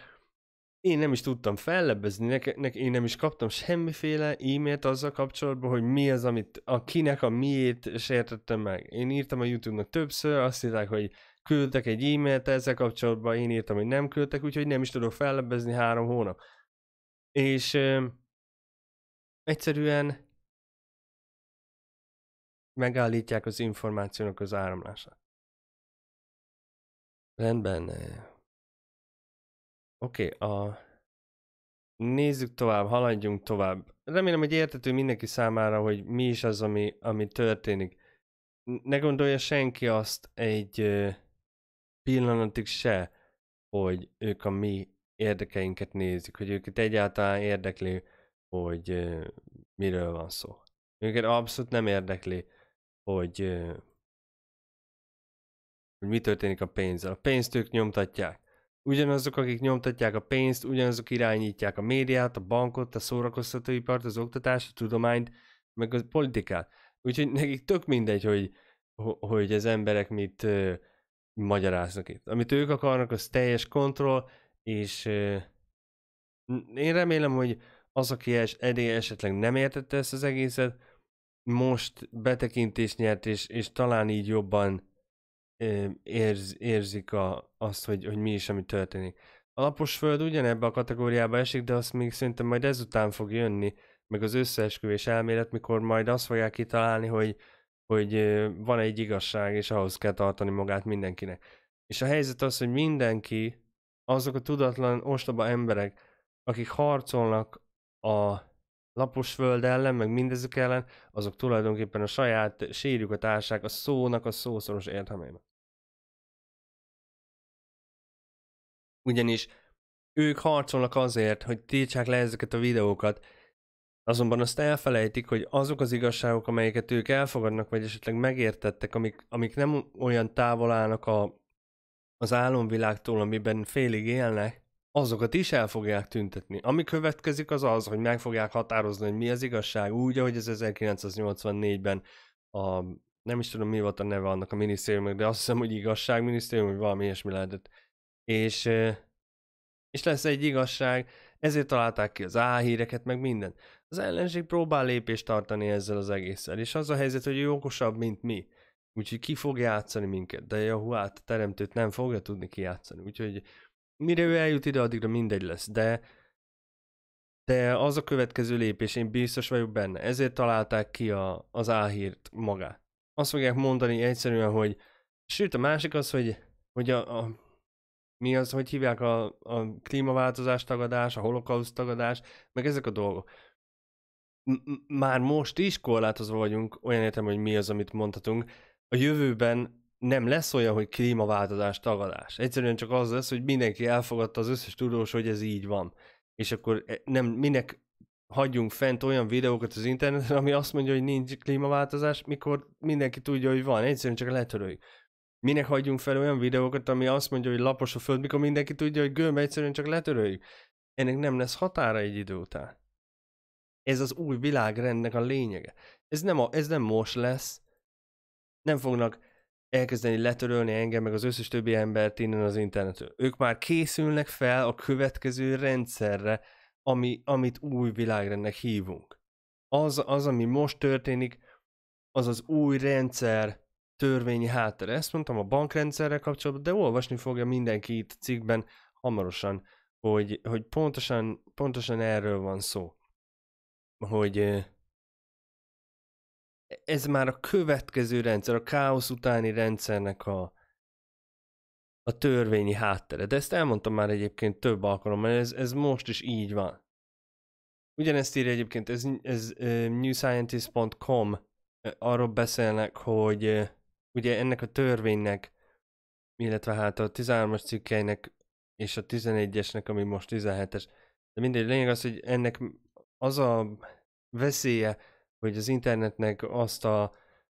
én nem is tudtam fellebezni, neke, neke, én nem is kaptam semmiféle e-mailt azzal kapcsolatban, hogy mi az, amit a kinek a miért sértettem meg. Én írtam a YouTube-nak többször, azt írták, hogy küldtek egy e-mailt ezzel kapcsolatban, én írtam, hogy nem küldtek, úgyhogy nem is tudok fellebezni három hónap. És ö, egyszerűen megállítják az információnak az áramlását. Rendben, Oké, okay, a... Nézzük tovább, haladjunk tovább. Remélem, hogy értető mindenki számára, hogy mi is az, ami, ami történik. Ne gondolja senki azt egy pillanatig se, hogy ők a mi érdekeinket nézik, hogy őket egyáltalán érdekli, hogy miről van szó. Őket abszolút nem érdekli, hogy, hogy mi történik a pénzzel. A pénzt ők nyomtatják ugyanazok, akik nyomtatják a pénzt, ugyanazok irányítják a médiát, a bankot, a szórakoztatóipart, az oktatást, a tudományt, meg a politikát. Úgyhogy nekik tök mindegy, hogy, hogy az emberek mit uh, magyaráznak itt. Amit ők akarnak, az teljes kontroll, és uh, én remélem, hogy az, aki es, eddig esetleg nem értette ezt az egészet, most betekintést nyert, és, és talán így jobban érz, érzik a, azt, hogy, hogy mi is, ami történik. Alapos föld ugyanebbe a kategóriába esik, de azt még szerintem majd ezután fog jönni, meg az összeesküvés elmélet, mikor majd azt fogják kitalálni, hogy, hogy van egy igazság, és ahhoz kell tartani magát mindenkinek. És a helyzet az, hogy mindenki, azok a tudatlan, ostoba emberek, akik harcolnak a lapos föld ellen, meg mindezek ellen, azok tulajdonképpen a saját sérjük a a szónak a szószoros értelmében. Ugyanis ők harcolnak azért, hogy tiltsák le ezeket a videókat, azonban azt elfelejtik, hogy azok az igazságok, amelyeket ők elfogadnak, vagy esetleg megértettek, amik, amik nem olyan távol állnak a, az álomvilágtól, amiben félig élnek, azokat is el fogják tüntetni. Ami következik az az, hogy meg fogják határozni, hogy mi az igazság, úgy, ahogy ez 1984-ben a, nem is tudom mi volt a neve annak a minisztériumnak, de azt hiszem, hogy igazságminisztérium, vagy valami ilyesmi lehetett. És, és lesz egy igazság, ezért találták ki az áhíreket, meg mindent. Az ellenség próbál lépést tartani ezzel az egésszel, és az a helyzet, hogy ő okosabb, mint mi. Úgyhogy ki fog játszani minket, de a teremtőt nem fogja tudni kijátszani. Úgyhogy mire ő eljut ide, addigra mindegy lesz, de de az a következő lépés, én biztos vagyok benne. Ezért találták ki a, az áhírt magát. Azt fogják mondani egyszerűen, hogy sőt a másik az, hogy, hogy a, a mi az, hogy hívják a, a klímaváltozás tagadás, a holokauszt tagadás, meg ezek a dolgok. M- már most is korlátozva vagyunk, olyan értem, hogy mi az, amit mondhatunk. A jövőben nem lesz olyan, hogy klímaváltozás tagadás. Egyszerűen csak az lesz, hogy mindenki elfogadta az összes tudós, hogy ez így van. És akkor eh, nem, minek hagyjunk fent olyan videókat az interneten, ami azt mondja, hogy nincs klímaváltozás, mikor mindenki tudja, hogy van. Egyszerűen csak letöröljük. Minek hagyjunk fel olyan videókat, ami azt mondja, hogy lapos a föld, mikor mindenki tudja, hogy gömb, egyszerűen csak letöröljük. Ennek nem lesz határa egy idő után. Ez az új világrendnek a lényege. Ez nem, a, ez nem most lesz. Nem fognak elkezdeni letörölni engem, meg az összes többi embert innen az internetről. Ők már készülnek fel a következő rendszerre, ami, amit új világrendnek hívunk. Az, az, ami most történik, az az új rendszer törvényi háttere. Ezt mondtam a bankrendszerrel kapcsolatban, de olvasni fogja mindenki itt cikkben hamarosan, hogy, hogy pontosan, pontosan erről van szó. Hogy, ez már a következő rendszer, a káosz utáni rendszernek a, a törvényi háttere. De ezt elmondtam már egyébként több alkalommal, ez, ez most is így van. Ugyanezt írja egyébként, ez, ez uh, newscientist.com arról beszélnek, hogy uh, ugye ennek a törvénynek, illetve hát a 13-as cikkeinek és a 11-esnek, ami most 17-es, de mindegy, lényeg az, hogy ennek az a veszélye, hogy az internetnek azt a,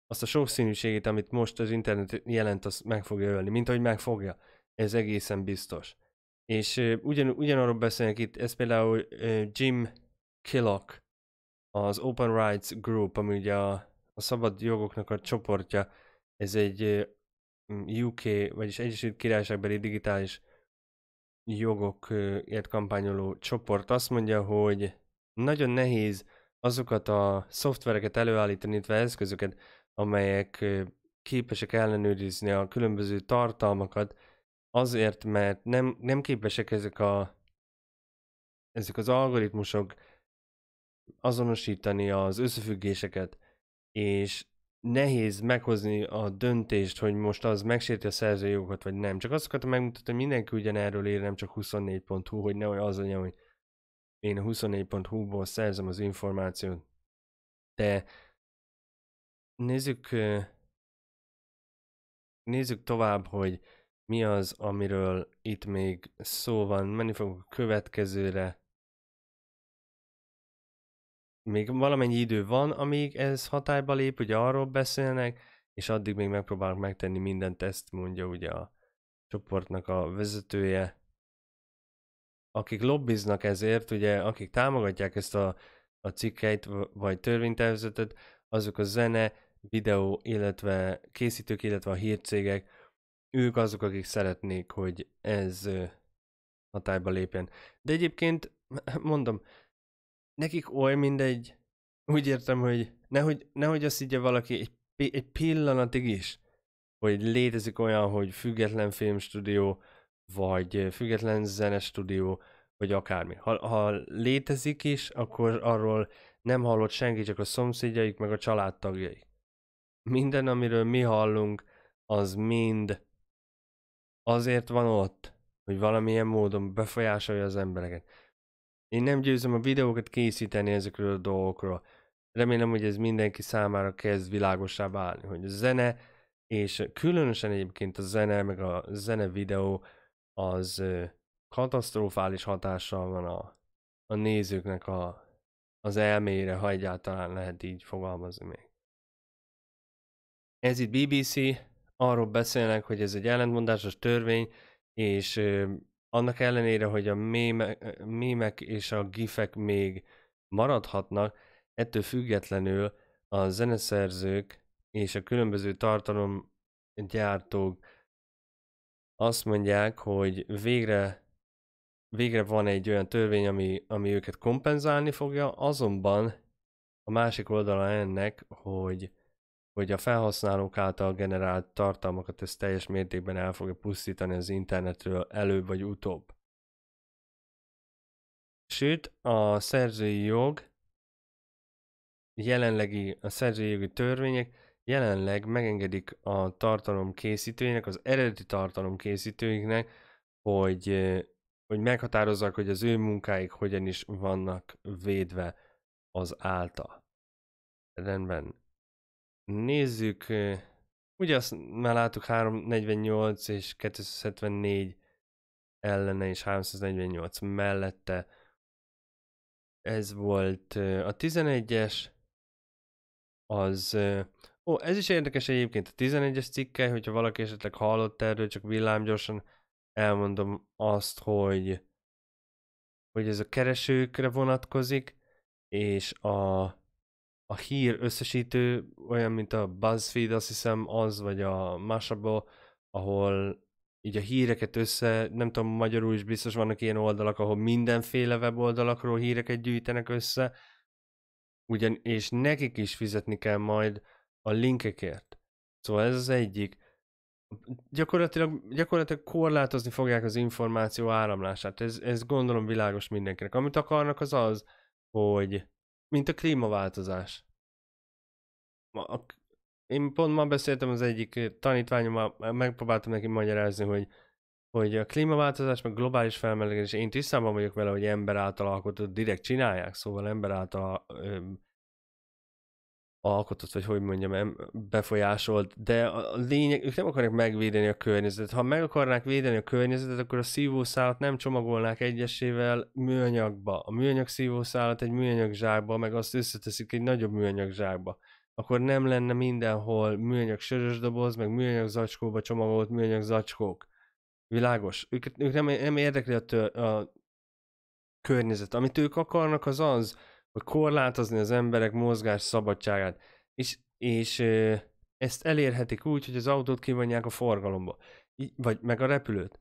azt a sokszínűségét, amit most az internet jelent, azt meg fogja ölni, mint ahogy megfogja. Ez egészen biztos. És uh, ugyan, ugyanarról beszélnek itt, ez például uh, Jim Killock, az Open Rights Group, ami ugye a, a szabad jogoknak a csoportja, ez egy UK, vagyis Egyesült Királyságbeli digitális jogokért kampányoló csoport azt mondja, hogy nagyon nehéz azokat a szoftvereket előállítani, illetve eszközöket, amelyek képesek ellenőrizni a különböző tartalmakat, azért, mert nem, nem képesek ezek a ezek az algoritmusok azonosítani az összefüggéseket, és nehéz meghozni a döntést, hogy most az megsérti a szerzőjogokat, vagy nem. Csak azt akartam megmutatni, hogy mindenki ugyanerről ír, nem csak 24.hu, hogy olyan az legyen, hogy én a 24.hu-ból szerzem az információt. De nézzük, nézzük tovább, hogy mi az, amiről itt még szó van. Menni fogok a következőre. Még valamennyi idő van, amíg ez hatályba lép, ugye arról beszélnek, és addig még megpróbálok megtenni mindent, ezt mondja ugye a csoportnak a vezetője akik lobbiznak ezért, ugye, akik támogatják ezt a, a cikkeit vagy törvénytervezetet, azok a zene, videó, illetve készítők, illetve a hírcégek, ők azok, akik szeretnék, hogy ez hatályba lépjen. De egyébként, mondom, nekik oly mindegy, úgy értem, hogy nehogy, nehogy azt higgye valaki egy, egy pillanatig is, hogy létezik olyan, hogy független filmstúdió, vagy független stúdió, vagy akármi. Ha, ha létezik is, akkor arról nem hallott senki, csak a szomszédjaik, meg a családtagjaik. Minden, amiről mi hallunk, az mind azért van ott, hogy valamilyen módon befolyásolja az embereket. Én nem győzöm a videókat készíteni ezekről a dolgokról. Remélem, hogy ez mindenki számára kezd világosá válni, hogy a zene, és különösen egyébként a zene, meg a zene videó, az katasztrofális hatással van a, a nézőknek a, az elmére, ha egyáltalán lehet így fogalmazni még. Ez itt BBC, arról beszélnek, hogy ez egy ellentmondásos törvény, és annak ellenére, hogy a mémek, mémek és a gifek még maradhatnak, ettől függetlenül a zeneszerzők és a különböző tartalomgyártók azt mondják, hogy végre, végre van egy olyan törvény, ami, ami őket kompenzálni fogja, azonban a másik oldala ennek, hogy, hogy a felhasználók által generált tartalmakat ez teljes mértékben el fogja pusztítani az internetről előbb vagy utóbb. Sőt, a szerzői jog jelenlegi a szerzői jogi törvények jelenleg megengedik a tartalom készítőinek, az eredeti tartalom készítőinknek, hogy, hogy meghatározzák, hogy az ő munkáik hogyan is vannak védve az által. Rendben. Nézzük, ugye azt már láttuk 348 és 274 ellene és 348 mellette. Ez volt a 11-es, az Ó, ez is érdekes egyébként a 11-es cikke, hogyha valaki esetleg hallott erről, csak villámgyorsan elmondom azt, hogy, hogy ez a keresőkre vonatkozik, és a, a hír összesítő olyan, mint a BuzzFeed, azt hiszem az, vagy a Mashable, ahol így a híreket össze, nem tudom, magyarul is biztos vannak ilyen oldalak, ahol mindenféle weboldalakról híreket gyűjtenek össze, ugyan, és nekik is fizetni kell majd a linkekért. Szóval ez az egyik. Gyakorlatilag, gyakorlatilag korlátozni fogják az információ áramlását. Ez, ez gondolom világos mindenkinek. Amit akarnak az az, hogy mint a klímaváltozás. A, én pont ma beszéltem az egyik eh, tanítványommal, eh, megpróbáltam neki magyarázni, hogy, hogy a klímaváltozás, meg globális felmelegedés, én tisztában vagyok vele, hogy ember által alkotott, direkt csinálják, szóval ember által eh, alkotott, vagy hogy mondjam, befolyásolt, de a lényeg, ők nem akarnak megvédeni a környezetet. Ha meg akarnák védeni a környezetet, akkor a szívószálat nem csomagolnák egyesével műanyagba. A műanyag szívószálat egy műanyag zsákba, meg azt összeteszik egy nagyobb műanyag zsákba. Akkor nem lenne mindenhol műanyag sörös doboz, meg műanyag zacskóba csomagolt műanyag zacskók. Világos. Ők, ők nem, nem érdekli a, tör, a környezet. Amit ők akarnak, az az, hogy korlátozni az emberek mozgás szabadságát. És, és ezt elérhetik úgy, hogy az autót kivonják a forgalomba, vagy meg a repülőt.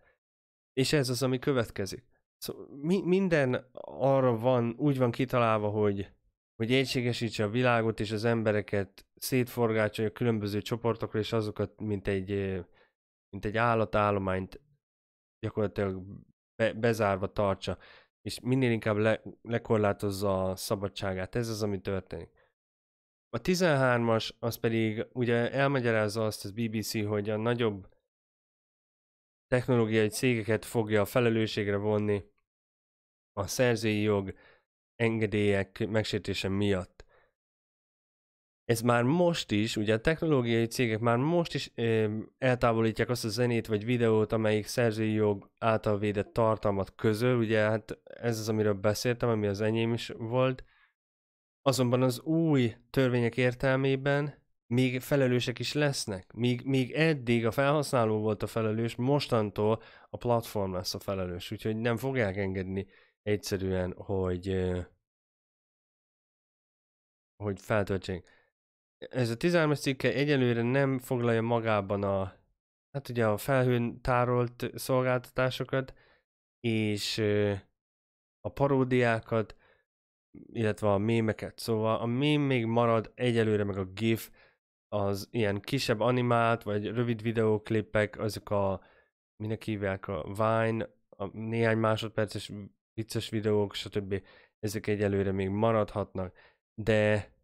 És ez az, ami következik. Szóval mi, minden arra van, úgy van kitalálva, hogy, hogy egységesítse a világot és az embereket, szétforgácsolja különböző csoportokra, és azokat, mint egy, mint egy állatállományt gyakorlatilag be, bezárva tartsa és minél inkább le, lekorlátozza a szabadságát. Ez az, ami történik. A 13-as, az pedig ugye elmagyarázza azt az BBC, hogy a nagyobb technológiai cégeket fogja a felelősségre vonni a szerzői jog engedélyek megsértése miatt ez már most is, ugye a technológiai cégek már most is ö, eltávolítják azt a zenét vagy videót, amelyik szerzői jog által védett tartalmat közöl, ugye hát ez az, amiről beszéltem, ami az enyém is volt, azonban az új törvények értelmében még felelősek is lesznek. Míg, míg eddig a felhasználó volt a felelős, mostantól a platform lesz a felelős, úgyhogy nem fogják engedni egyszerűen, hogy hogy feltöltsék ez a 13 cikke egyelőre nem foglalja magában a, hát ugye a felhőn tárolt szolgáltatásokat, és a paródiákat, illetve a mémeket. Szóval a mém még marad egyelőre, meg a GIF, az ilyen kisebb animált, vagy rövid videóklipek, azok a, minek hívják, a Vine, a néhány másodperces vicces videók, stb. Ezek egyelőre még maradhatnak, de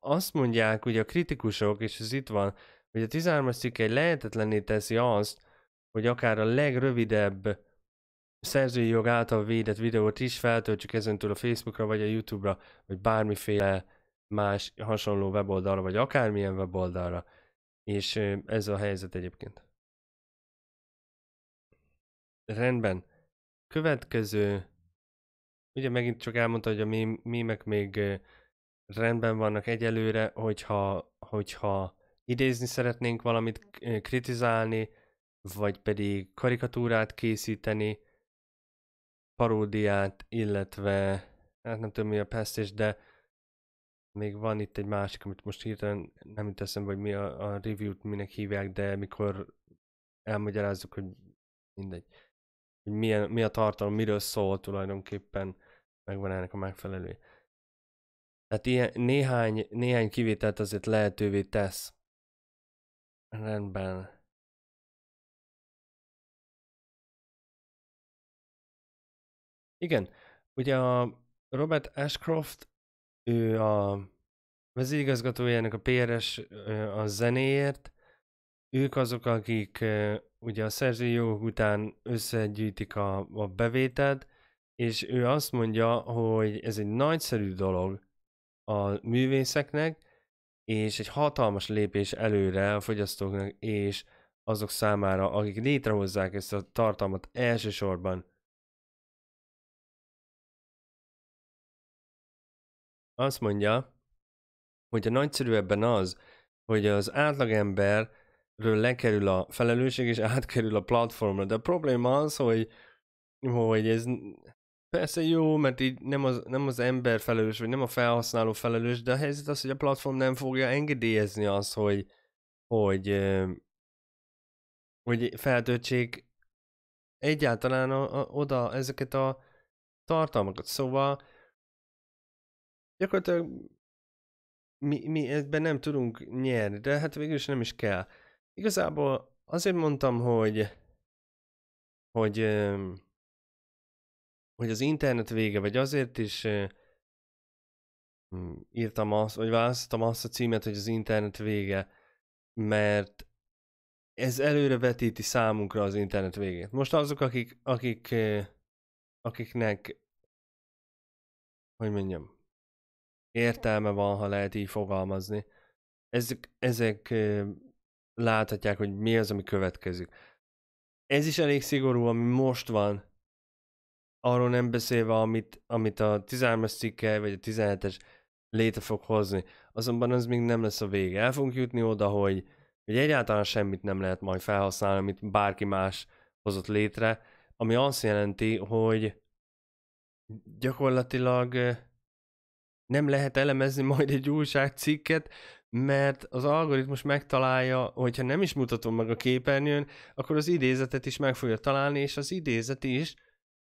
azt mondják ugye a kritikusok, és ez itt van, hogy a 13-as cikkely lehetetlenné teszi azt, hogy akár a legrövidebb szerzői jog által védett videót is feltöltsük ezentúl a Facebookra, vagy a YouTube-ra, vagy bármiféle más hasonló weboldalra, vagy akármilyen weboldalra. És ez a helyzet egyébként. Rendben. Következő. Ugye megint csak elmondta, hogy a mémek még rendben vannak egyelőre, hogyha, hogyha idézni szeretnénk valamit, kritizálni, vagy pedig karikatúrát készíteni, paródiát, illetve hát nem tudom mi a pesztés, de még van itt egy másik, amit most hirtelen nem jut eszembe, hogy mi a, a review-t minek hívják, de mikor elmagyarázzuk, hogy mindegy, hogy milyen, mi a tartalom, miről szól tulajdonképpen, megvan ennek a megfelelője. Tehát ilyen, néhány, néhány kivételt azért lehetővé tesz. Rendben. Igen, ugye a Robert Ashcroft, ő a vezérigazgatójának a PRS a zenéért, ők azok, akik ugye a szerzői jogok után összegyűjtik a, a bevételt, és ő azt mondja, hogy ez egy nagyszerű dolog, a művészeknek, és egy hatalmas lépés előre a fogyasztóknak, és azok számára, akik létrehozzák ezt a tartalmat elsősorban. Azt mondja, hogy a ebben az, hogy az átlagemberről lekerül a felelősség, és átkerül a platformra. De a probléma az, hogy, hogy ez Persze jó, mert így nem az, nem az ember felelős, vagy nem a felhasználó felelős, de a helyzet az, hogy a platform nem fogja engedélyezni azt, hogy, hogy, hogy feltöltsék egyáltalán a, a, oda ezeket a tartalmakat. Szóval gyakorlatilag mi, mi ebben nem tudunk nyerni, de hát végül is nem is kell. Igazából azért mondtam, hogy hogy hogy az internet vége, vagy azért is hm, írtam azt, vagy választottam azt a címet, hogy az internet vége, mert ez előre vetíti számunkra az internet végét. Most azok, akik, akik akiknek hogy mondjam, értelme van, ha lehet így fogalmazni. Ezek, ezek láthatják, hogy mi az, ami következik. Ez is elég szigorú, ami most van, arról nem beszélve, amit, amit a 13 es cikkel vagy a 17-es léte fog hozni. Azonban az még nem lesz a vége. El fogunk jutni oda, hogy, hogy egyáltalán semmit nem lehet majd felhasználni, amit bárki más hozott létre, ami azt jelenti, hogy gyakorlatilag nem lehet elemezni majd egy újságcikket, mert az algoritmus megtalálja, hogyha nem is mutatom meg a képernyőn, akkor az idézetet is meg fogja találni, és az idézet is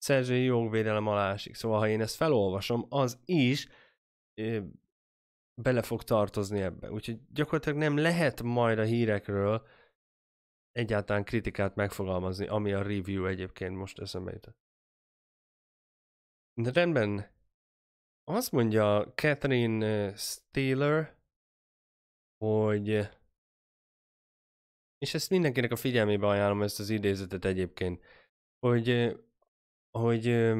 szerzői jogvédelem alá esik. Szóval ha én ezt felolvasom, az is ö, bele fog tartozni ebbe. Úgyhogy gyakorlatilag nem lehet majd a hírekről egyáltalán kritikát megfogalmazni, ami a review egyébként most eszembe jutott. De rendben, azt mondja Catherine Steeler, hogy és ezt mindenkinek a figyelmébe ajánlom ezt az idézetet egyébként, hogy hogy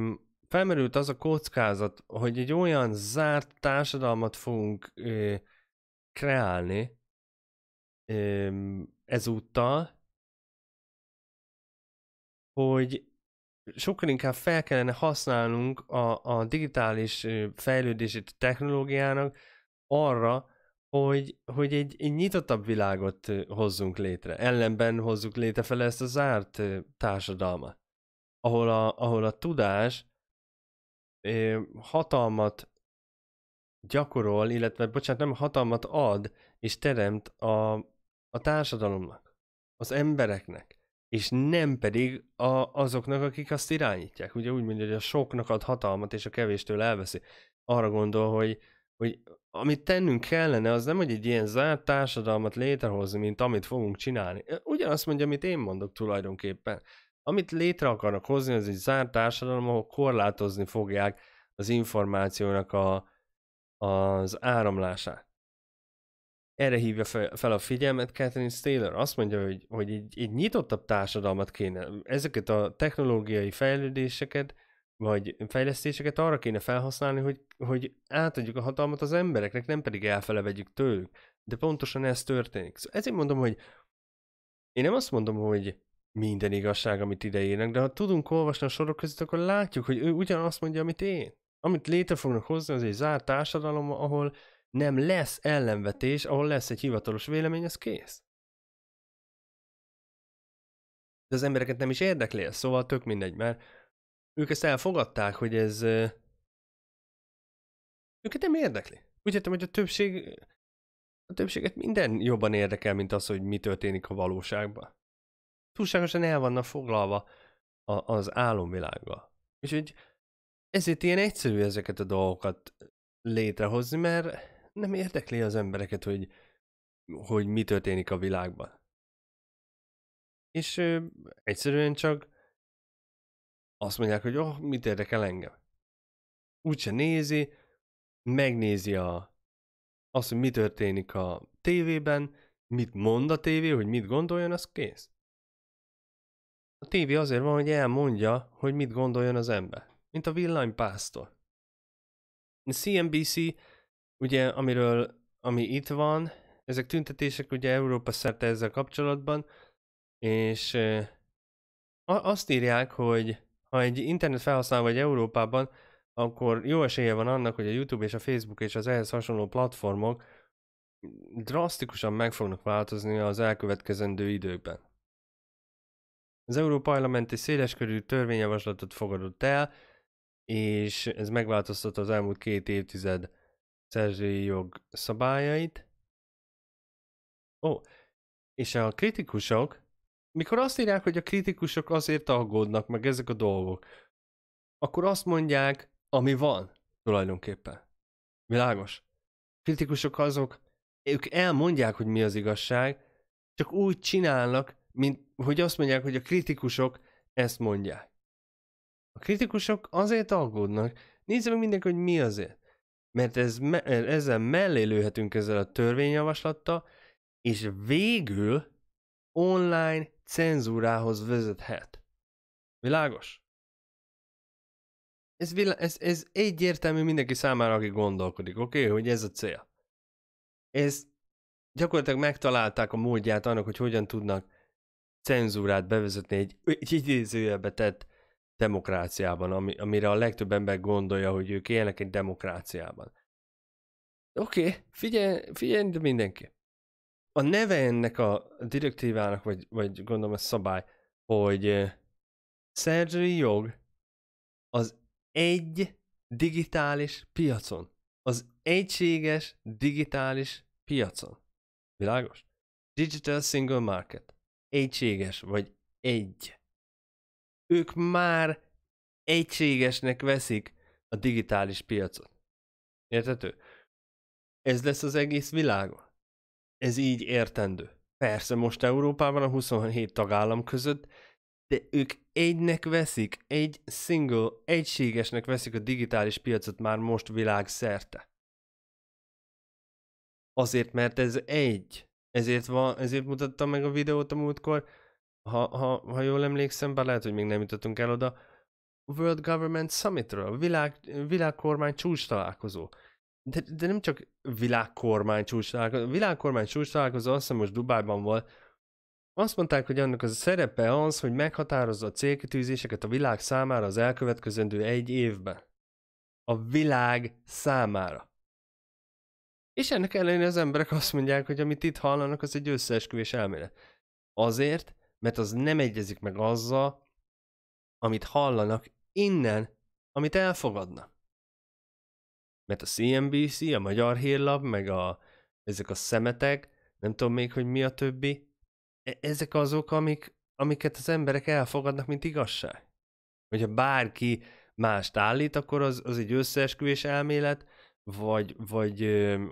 felmerült az a kockázat, hogy egy olyan zárt társadalmat fogunk kreálni ezúttal, hogy sokkal inkább fel kellene használnunk a, a digitális fejlődését a technológiának arra, hogy, hogy egy, egy nyitottabb világot hozzunk létre, ellenben hozzuk létre fel ezt a zárt társadalmat ahol a, ahol a tudás hatalmat gyakorol, illetve, bocsánat, nem hatalmat ad és teremt a, a társadalomnak, az embereknek, és nem pedig a, azoknak, akik azt irányítják. Ugye úgy mondja, hogy a soknak ad hatalmat, és a kevéstől elveszi. Arra gondol, hogy, hogy amit tennünk kellene, az nem, hogy egy ilyen zárt társadalmat létrehozni, mint amit fogunk csinálni. Ugyanazt mondja, amit én mondok tulajdonképpen. Amit létre akarnak hozni, az egy zárt társadalom, ahol korlátozni fogják az információnak a, az áramlását. Erre hívja fel a figyelmet Catherine Taylor. Azt mondja, hogy, hogy egy, egy nyitottabb társadalmat kéne, ezeket a technológiai fejlődéseket, vagy fejlesztéseket arra kéne felhasználni, hogy, hogy átadjuk a hatalmat az embereknek, nem pedig elfele vegyük tőlük. De pontosan ez történik. Szóval ezért mondom, hogy én nem azt mondom, hogy minden igazság, amit ide írnak, de ha tudunk olvasni a sorok között, akkor látjuk, hogy ő ugyanazt mondja, amit én. Amit létre fognak hozni, az egy zárt társadalom, ahol nem lesz ellenvetés, ahol lesz egy hivatalos vélemény, ez kész. De az embereket nem is érdekli ez, szóval tök mindegy, mert ők ezt elfogadták, hogy ez őket nem érdekli. Úgy értem, hogy a többség a többséget minden jobban érdekel, mint az, hogy mi történik a valóságban túlságosan el vannak foglalva a, az álomvilággal. És hogy ezért ilyen egyszerű ezeket a dolgokat létrehozni, mert nem érdekli az embereket, hogy, hogy mi történik a világban. És ö, egyszerűen csak azt mondják, hogy oh, mit érdekel engem. Úgyse nézi, megnézi a, azt, hogy mi történik a tévében, mit mond a tévé, hogy mit gondoljon, az kész. A tévé azért van, hogy elmondja, hogy mit gondoljon az ember. Mint a villanypásztor. A CNBC, ugye, amiről, ami itt van, ezek tüntetések ugye Európa szerte ezzel kapcsolatban, és azt írják, hogy ha egy internet felhasználó vagy Európában, akkor jó esélye van annak, hogy a YouTube és a Facebook és az ehhez hasonló platformok drasztikusan meg fognak változni az elkövetkezendő időkben. Az Európarlament egy széleskörű törvényjavaslatot fogadott el, és ez megváltoztatta az elmúlt két évtized szerzői jog szabályait. Ó, és a kritikusok, mikor azt írják, hogy a kritikusok azért aggódnak meg ezek a dolgok, akkor azt mondják, ami van tulajdonképpen. Világos? Kritikusok azok, ők elmondják, hogy mi az igazság, csak úgy csinálnak, mint hogy azt mondják, hogy a kritikusok ezt mondják. A kritikusok azért aggódnak, nézze meg mindenki, hogy mi azért. Mert ez me- ezzel mellé lőhetünk ezzel a törvényjavaslattal, és végül online cenzúrához vezethet. Világos? Ez, vilá- ez, ez egyértelmű mindenki számára, aki gondolkodik, oké, okay? hogy ez a cél. Ez gyakorlatilag megtalálták a módját annak, hogy hogyan tudnak cenzúrát bevezetni egy, egy idézőjelbe tett demokráciában, ami, amire a legtöbb ember gondolja, hogy ők élnek egy demokráciában. Oké, okay, figyelj, figyelj de mindenki. A neve ennek a direktívának, vagy, vagy gondolom a szabály, hogy szerzői jog az egy digitális piacon. Az egységes digitális piacon. Világos? Digital Single Market egységes, vagy egy. Ők már egységesnek veszik a digitális piacot. Értető? Ez lesz az egész világ. Ez így értendő. Persze most Európában a 27 tagállam között, de ők egynek veszik, egy single, egységesnek veszik a digitális piacot már most világszerte. Azért, mert ez egy. Ezért, van, ezért mutattam meg a videót a múltkor, ha, ha, ha jól emlékszem, bár lehet, hogy még nem jutottunk el oda, World Government Summitről, világ, világkormány csúcs találkozó. De, de nem csak világkormány csúcs találkozó, világkormány csúcs találkozó, azt hiszem most Dubájban volt, azt mondták, hogy annak az a szerepe az, hogy meghatározza a célkitűzéseket a világ számára az elkövetkezendő egy évben. A világ számára. És ennek ellenére az emberek azt mondják, hogy amit itt hallanak, az egy összeesküvés elmélet. Azért, mert az nem egyezik meg azzal, amit hallanak innen, amit elfogadnak. Mert a CNBC, a Magyar Hírlap, meg a, ezek a szemetek, nem tudom még, hogy mi a többi, e-, ezek azok, amik, amiket az emberek elfogadnak, mint igazság. Hogyha bárki mást állít, akkor az, az egy összeesküvés elmélet, vagy, vagy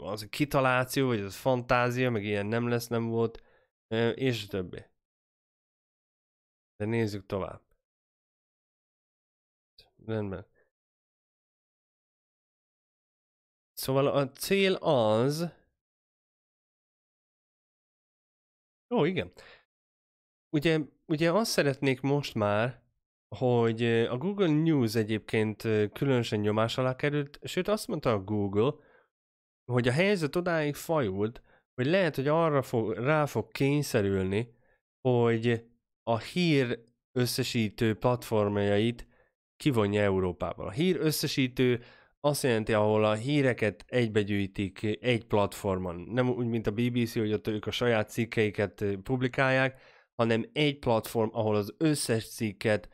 az a kitaláció, vagy az fantázia, meg ilyen nem lesz, nem volt, és többi. De nézzük tovább. Rendben. Szóval a cél az... Ó, igen. Ugye, ugye azt szeretnék most már, hogy a Google News egyébként különösen nyomás alá került, sőt azt mondta a Google, hogy a helyzet odáig fajult, hogy lehet, hogy arra fog, rá fog kényszerülni, hogy a hír összesítő platformjait kivonja Európából. A hír összesítő azt jelenti, ahol a híreket egybegyűjtik egy platformon. Nem úgy, mint a BBC, hogy ott ők a saját cikkeiket publikálják, hanem egy platform, ahol az összes cikket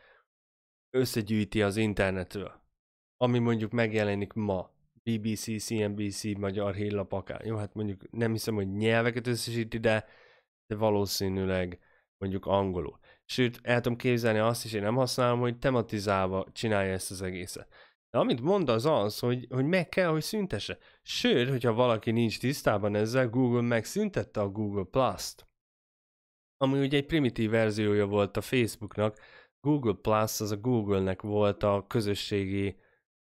összegyűjti az internetről, ami mondjuk megjelenik ma, BBC, CNBC, magyar hírlap akár. Jó, hát mondjuk nem hiszem, hogy nyelveket összesíti, de, de valószínűleg mondjuk angolul. Sőt, el tudom képzelni azt is, én nem használom, hogy tematizálva csinálja ezt az egészet. De amit mond az az, hogy, hogy meg kell, hogy szüntesse. Sőt, hogyha valaki nincs tisztában ezzel, Google megszüntette a Google Plus-t. Ami ugye egy primitív verziója volt a Facebooknak, Google Plus az a Google-nek volt a közösségi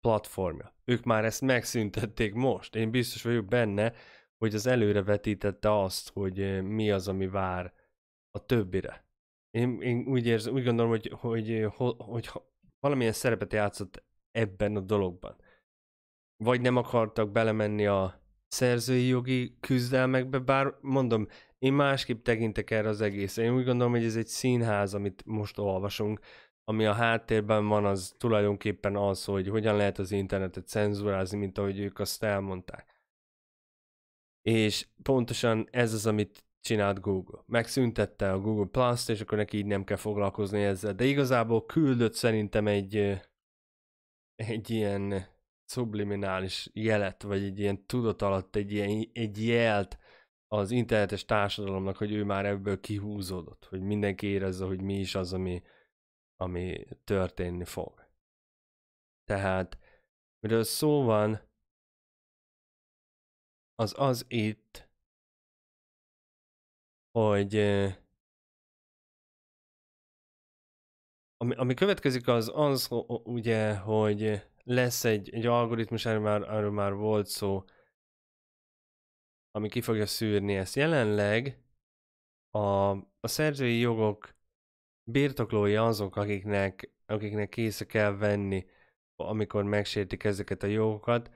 platformja. Ők már ezt megszüntették most. Én biztos vagyok benne, hogy az előre vetítette azt, hogy mi az, ami vár a többire. Én, én úgy, érzem, úgy gondolom, hogy, hogy, hogy, hogy valamilyen szerepet játszott ebben a dologban. Vagy nem akartak belemenni a szerzői jogi küzdelmekbe, bár mondom, én másképp tekintek erre az egészre. Én úgy gondolom, hogy ez egy színház, amit most olvasunk, ami a háttérben van, az tulajdonképpen az, hogy hogyan lehet az internetet cenzurázni, mint ahogy ők azt elmondták. És pontosan ez az, amit csinált Google. Megszüntette a Google Plus-t, és akkor neki így nem kell foglalkozni ezzel. De igazából küldött szerintem egy, egy ilyen subliminális jelet, vagy egy ilyen tudat alatt egy ilyen egy jelt, az internetes társadalomnak, hogy ő már ebből kihúzódott, hogy mindenki érezze, hogy mi is az, ami, ami történni fog. Tehát, miről szó van, az az itt, hogy ami, ami következik az az, ugye, hogy lesz egy, egy algoritmus, erről már, erről már volt szó, ami ki fogja szűrni ezt. Jelenleg a, a szerzői jogok birtoklója azok, akiknek, akiknek készre kell venni, amikor megsértik ezeket a jogokat,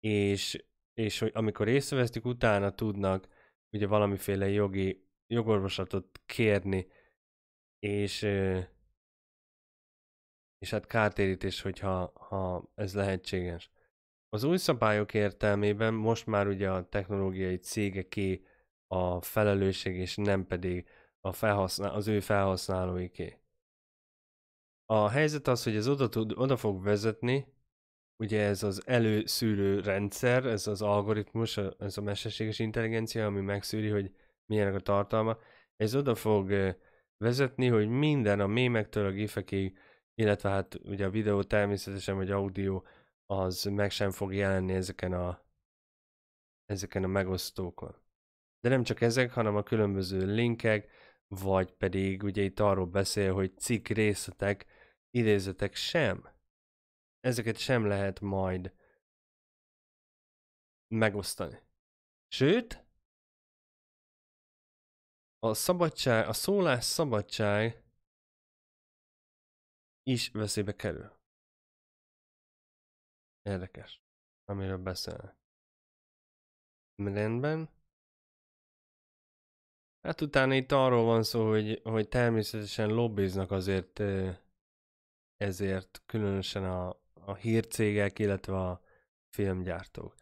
és, és hogy amikor észrevesztik, utána tudnak ugye valamiféle jogi, jogorvoslatot kérni, és, és hát kártérítés, hogyha ha ez lehetséges. Az új szabályok értelmében most már ugye a technológiai cégeké a felelősség, és nem pedig a felhasznál, az ő felhasználóiké. A helyzet az, hogy ez oda, tud, oda fog vezetni, ugye ez az előszűrő rendszer, ez az algoritmus, ez a mesterséges intelligencia, ami megszűri, hogy milyenek a tartalma, ez oda fog vezetni, hogy minden a mémektől a gifekig, illetve hát ugye a videó természetesen, vagy audio az meg sem fog jelenni ezeken a, ezeken a megosztókon. De nem csak ezek, hanem a különböző linkek, vagy pedig ugye itt arról beszél, hogy cikk részletek, idézetek sem. Ezeket sem lehet majd megosztani. Sőt, a szabadság, a szólás szabadság is veszélybe kerül. Érdekes, amiről beszél. Rendben. Hát utána itt arról van szó, hogy, hogy természetesen lobbiznak azért ezért különösen a, a hírcégek, illetve a filmgyártók.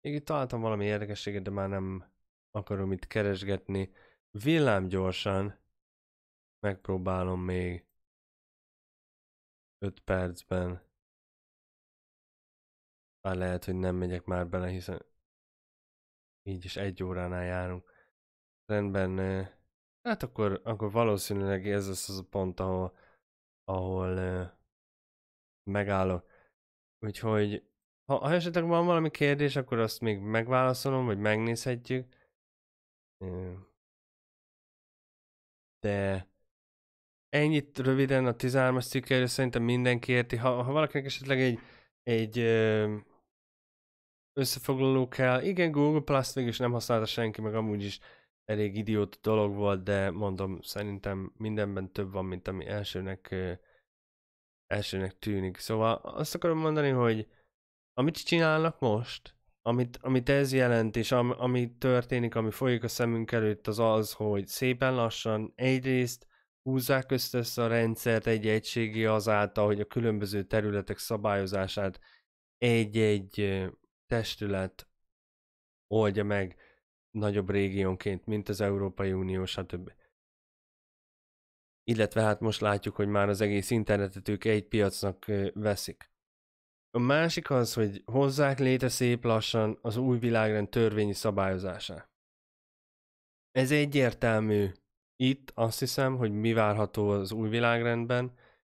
Még itt találtam valami érdekességet, de már nem akarom itt keresgetni. Villám gyorsan megpróbálom még 5 percben bár lehet, hogy nem megyek már bele, hiszen így is egy óránál járunk. Rendben, hát akkor, akkor valószínűleg ez lesz az a pont, ahol, ahol megállok. Úgyhogy ha, ha esetleg van valami kérdés, akkor azt még megválaszolom, vagy megnézhetjük. De ennyit röviden a 13-as cikkerről szerintem mindenki érti. Ha, ha valakinek esetleg egy, egy összefoglaló kell. Igen, Google Plus végül is nem használta senki, meg amúgy is elég idiót dolog volt, de mondom, szerintem mindenben több van, mint ami elsőnek, elsőnek tűnik. Szóval azt akarom mondani, hogy amit csinálnak most, amit, amit ez jelent, és am, ami történik, ami folyik a szemünk előtt, az az, hogy szépen lassan egyrészt húzzák össze a rendszert egy egységi azáltal, hogy a különböző területek szabályozását egy-egy testület oldja meg nagyobb régiónként, mint az Európai Unió, stb. Illetve hát most látjuk, hogy már az egész internetet ők egy piacnak veszik. A másik az, hogy hozzák léte szép lassan az új világrend törvényi szabályozása. Ez egyértelmű. Itt azt hiszem, hogy mi várható az új világrendben,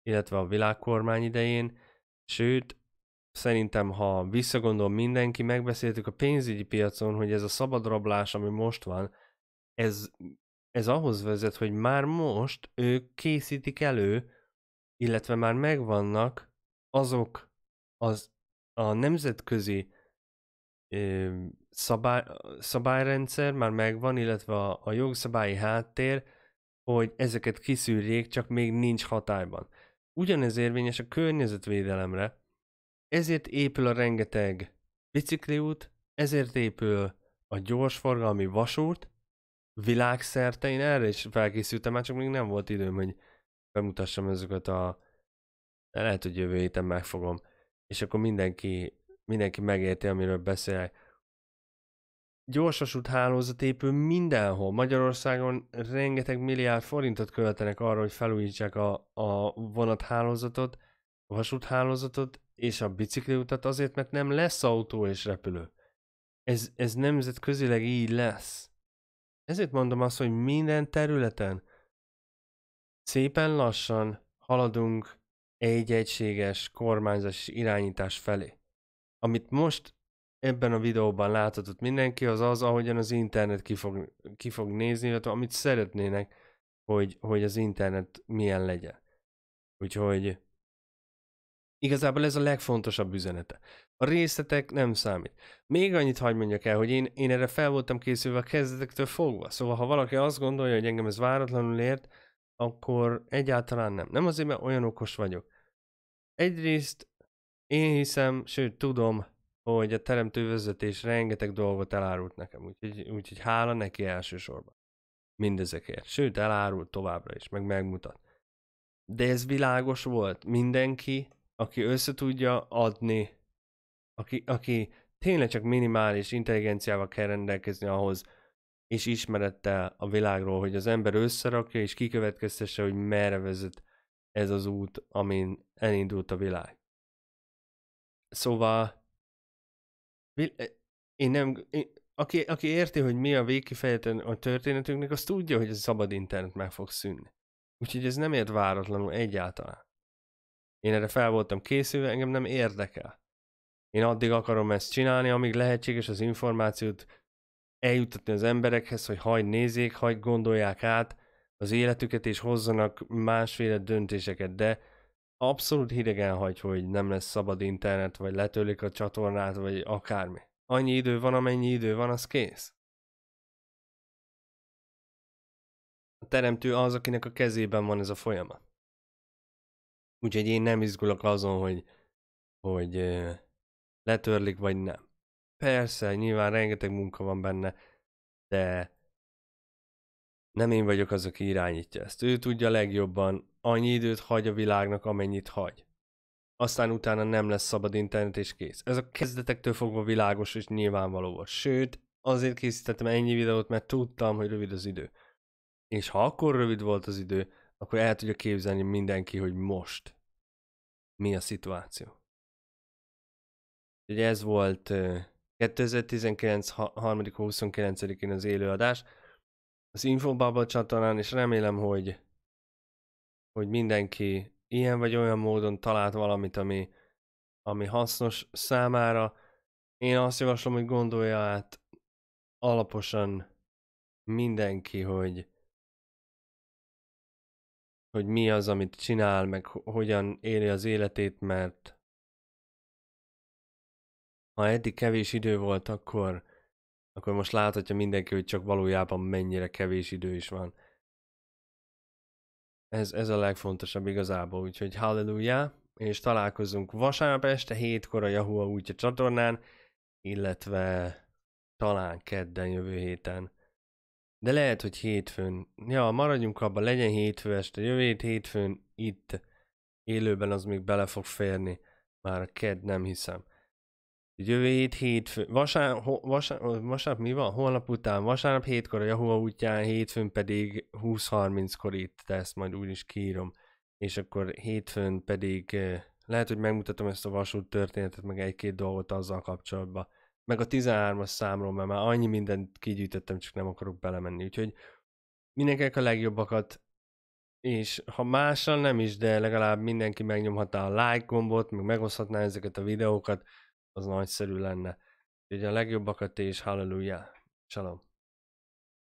illetve a világkormány idején, sőt, szerintem, ha visszagondol mindenki, megbeszéltük a pénzügyi piacon, hogy ez a szabadrablás, ami most van, ez, ez ahhoz vezet, hogy már most ők készítik elő, illetve már megvannak azok az a nemzetközi ö, szabály, szabályrendszer már megvan, illetve a, a jogszabályi háttér, hogy ezeket kiszűrjék, csak még nincs hatályban. Ugyanez érvényes a környezetvédelemre, ezért épül a rengeteg bicikliút, ezért épül a gyorsforgalmi vasút, világszerte, én erre is felkészültem, már csak még nem volt időm, hogy bemutassam ezeket a... De lehet, hogy jövő héten megfogom. És akkor mindenki, mindenki megérti, amiről beszélek. Gyorsasút hálózat épül mindenhol. Magyarországon rengeteg milliárd forintot költenek arra, hogy felújítsák a, a vonathálózatot, a vasúthálózatot, és a bicikliutat azért, mert nem lesz autó és repülő. Ez, ez nemzetközileg így lesz. Ezért mondom azt, hogy minden területen szépen lassan haladunk egy egységes kormányzás irányítás felé. Amit most ebben a videóban láthatott mindenki, az az, ahogyan az internet ki fog, ki fog nézni, illetve amit szeretnének, hogy, hogy az internet milyen legyen. Úgyhogy Igazából ez a legfontosabb üzenete. A részletek nem számít. Még annyit hagyd mondjak el, hogy én, én erre fel voltam készülve a kezdetektől fogva, szóval ha valaki azt gondolja, hogy engem ez váratlanul ért, akkor egyáltalán nem. Nem azért, mert olyan okos vagyok. Egyrészt én hiszem, sőt tudom, hogy a teremtő vezetés rengeteg dolgot elárult nekem, úgyhogy, úgyhogy hála neki elsősorban. Mindezekért. Sőt, elárult továbbra is, meg megmutat. De ez világos volt. Mindenki aki össze tudja adni, aki, aki tényleg csak minimális intelligenciával kell rendelkezni ahhoz, és ismerettel a világról, hogy az ember összerakja, és kikövetkeztesse, hogy merre vezet ez az út, amin elindult a világ. Szóval e, én nem, én, aki, aki érti, hogy mi a végkifejeten a történetünknek, az tudja, hogy a szabad internet meg fog szűnni. Úgyhogy ez nem ért váratlanul egyáltalán. Én erre fel voltam készülve, engem nem érdekel. Én addig akarom ezt csinálni, amíg lehetséges az információt eljutatni az emberekhez, hogy hagyd nézzék, hagyd gondolják át az életüket, és hozzanak másféle döntéseket, de abszolút hidegen hagy, hogy nem lesz szabad internet, vagy letölik a csatornát, vagy akármi. Annyi idő van, amennyi idő van, az kész. A teremtő az, akinek a kezében van ez a folyamat. Úgyhogy én nem izgulok azon, hogy, hogy letörlik, vagy nem. Persze, nyilván rengeteg munka van benne, de nem én vagyok az, aki irányítja ezt. Ő tudja legjobban, annyi időt hagy a világnak, amennyit hagy. Aztán utána nem lesz szabad internet és kész. Ez a kezdetektől fogva világos és nyilvánvaló volt. Sőt, azért készítettem ennyi videót, mert tudtam, hogy rövid az idő. És ha akkor rövid volt az idő, akkor el tudja képzelni mindenki, hogy most mi a szituáció. Ugye ez volt 2019. 29. én az élőadás az Infobubble csatornán, és remélem, hogy, hogy mindenki ilyen vagy olyan módon talált valamit, ami, ami hasznos számára. Én azt javaslom, hogy gondolja át alaposan mindenki, hogy hogy mi az, amit csinál, meg hogyan éli az életét, mert ha eddig kevés idő volt, akkor, akkor most láthatja mindenki, hogy csak valójában mennyire kevés idő is van. Ez, ez a legfontosabb igazából, úgyhogy halleluja, és találkozunk vasárnap este hétkor a Yahoo útja csatornán, illetve talán kedden jövő héten. De lehet, hogy hétfőn. Ja, maradjunk abban, legyen hétfő este. Jövő hét hétfőn itt élőben az még bele fog férni. Már a ked nem hiszem. Jövő hét hétfő, vasár, ho, vasár, vasárnap mi van? Holnap után, vasárnap hétkor a Yahoo útján, hétfőn pedig 20-30-kor itt, de ezt majd úgy is kiírom. És akkor hétfőn pedig lehet, hogy megmutatom ezt a vasút történetet, meg egy-két dolgot azzal kapcsolatban meg a 13-as számról, mert már annyi mindent kigyűjtöttem, csak nem akarok belemenni. Úgyhogy mindenkinek a legjobbakat, és ha mással nem is, de legalább mindenki megnyomhatná a like gombot, meg megoszthatná ezeket a videókat, az nagyszerű lenne. Úgyhogy a legjobbakat és halleluja. Shalom.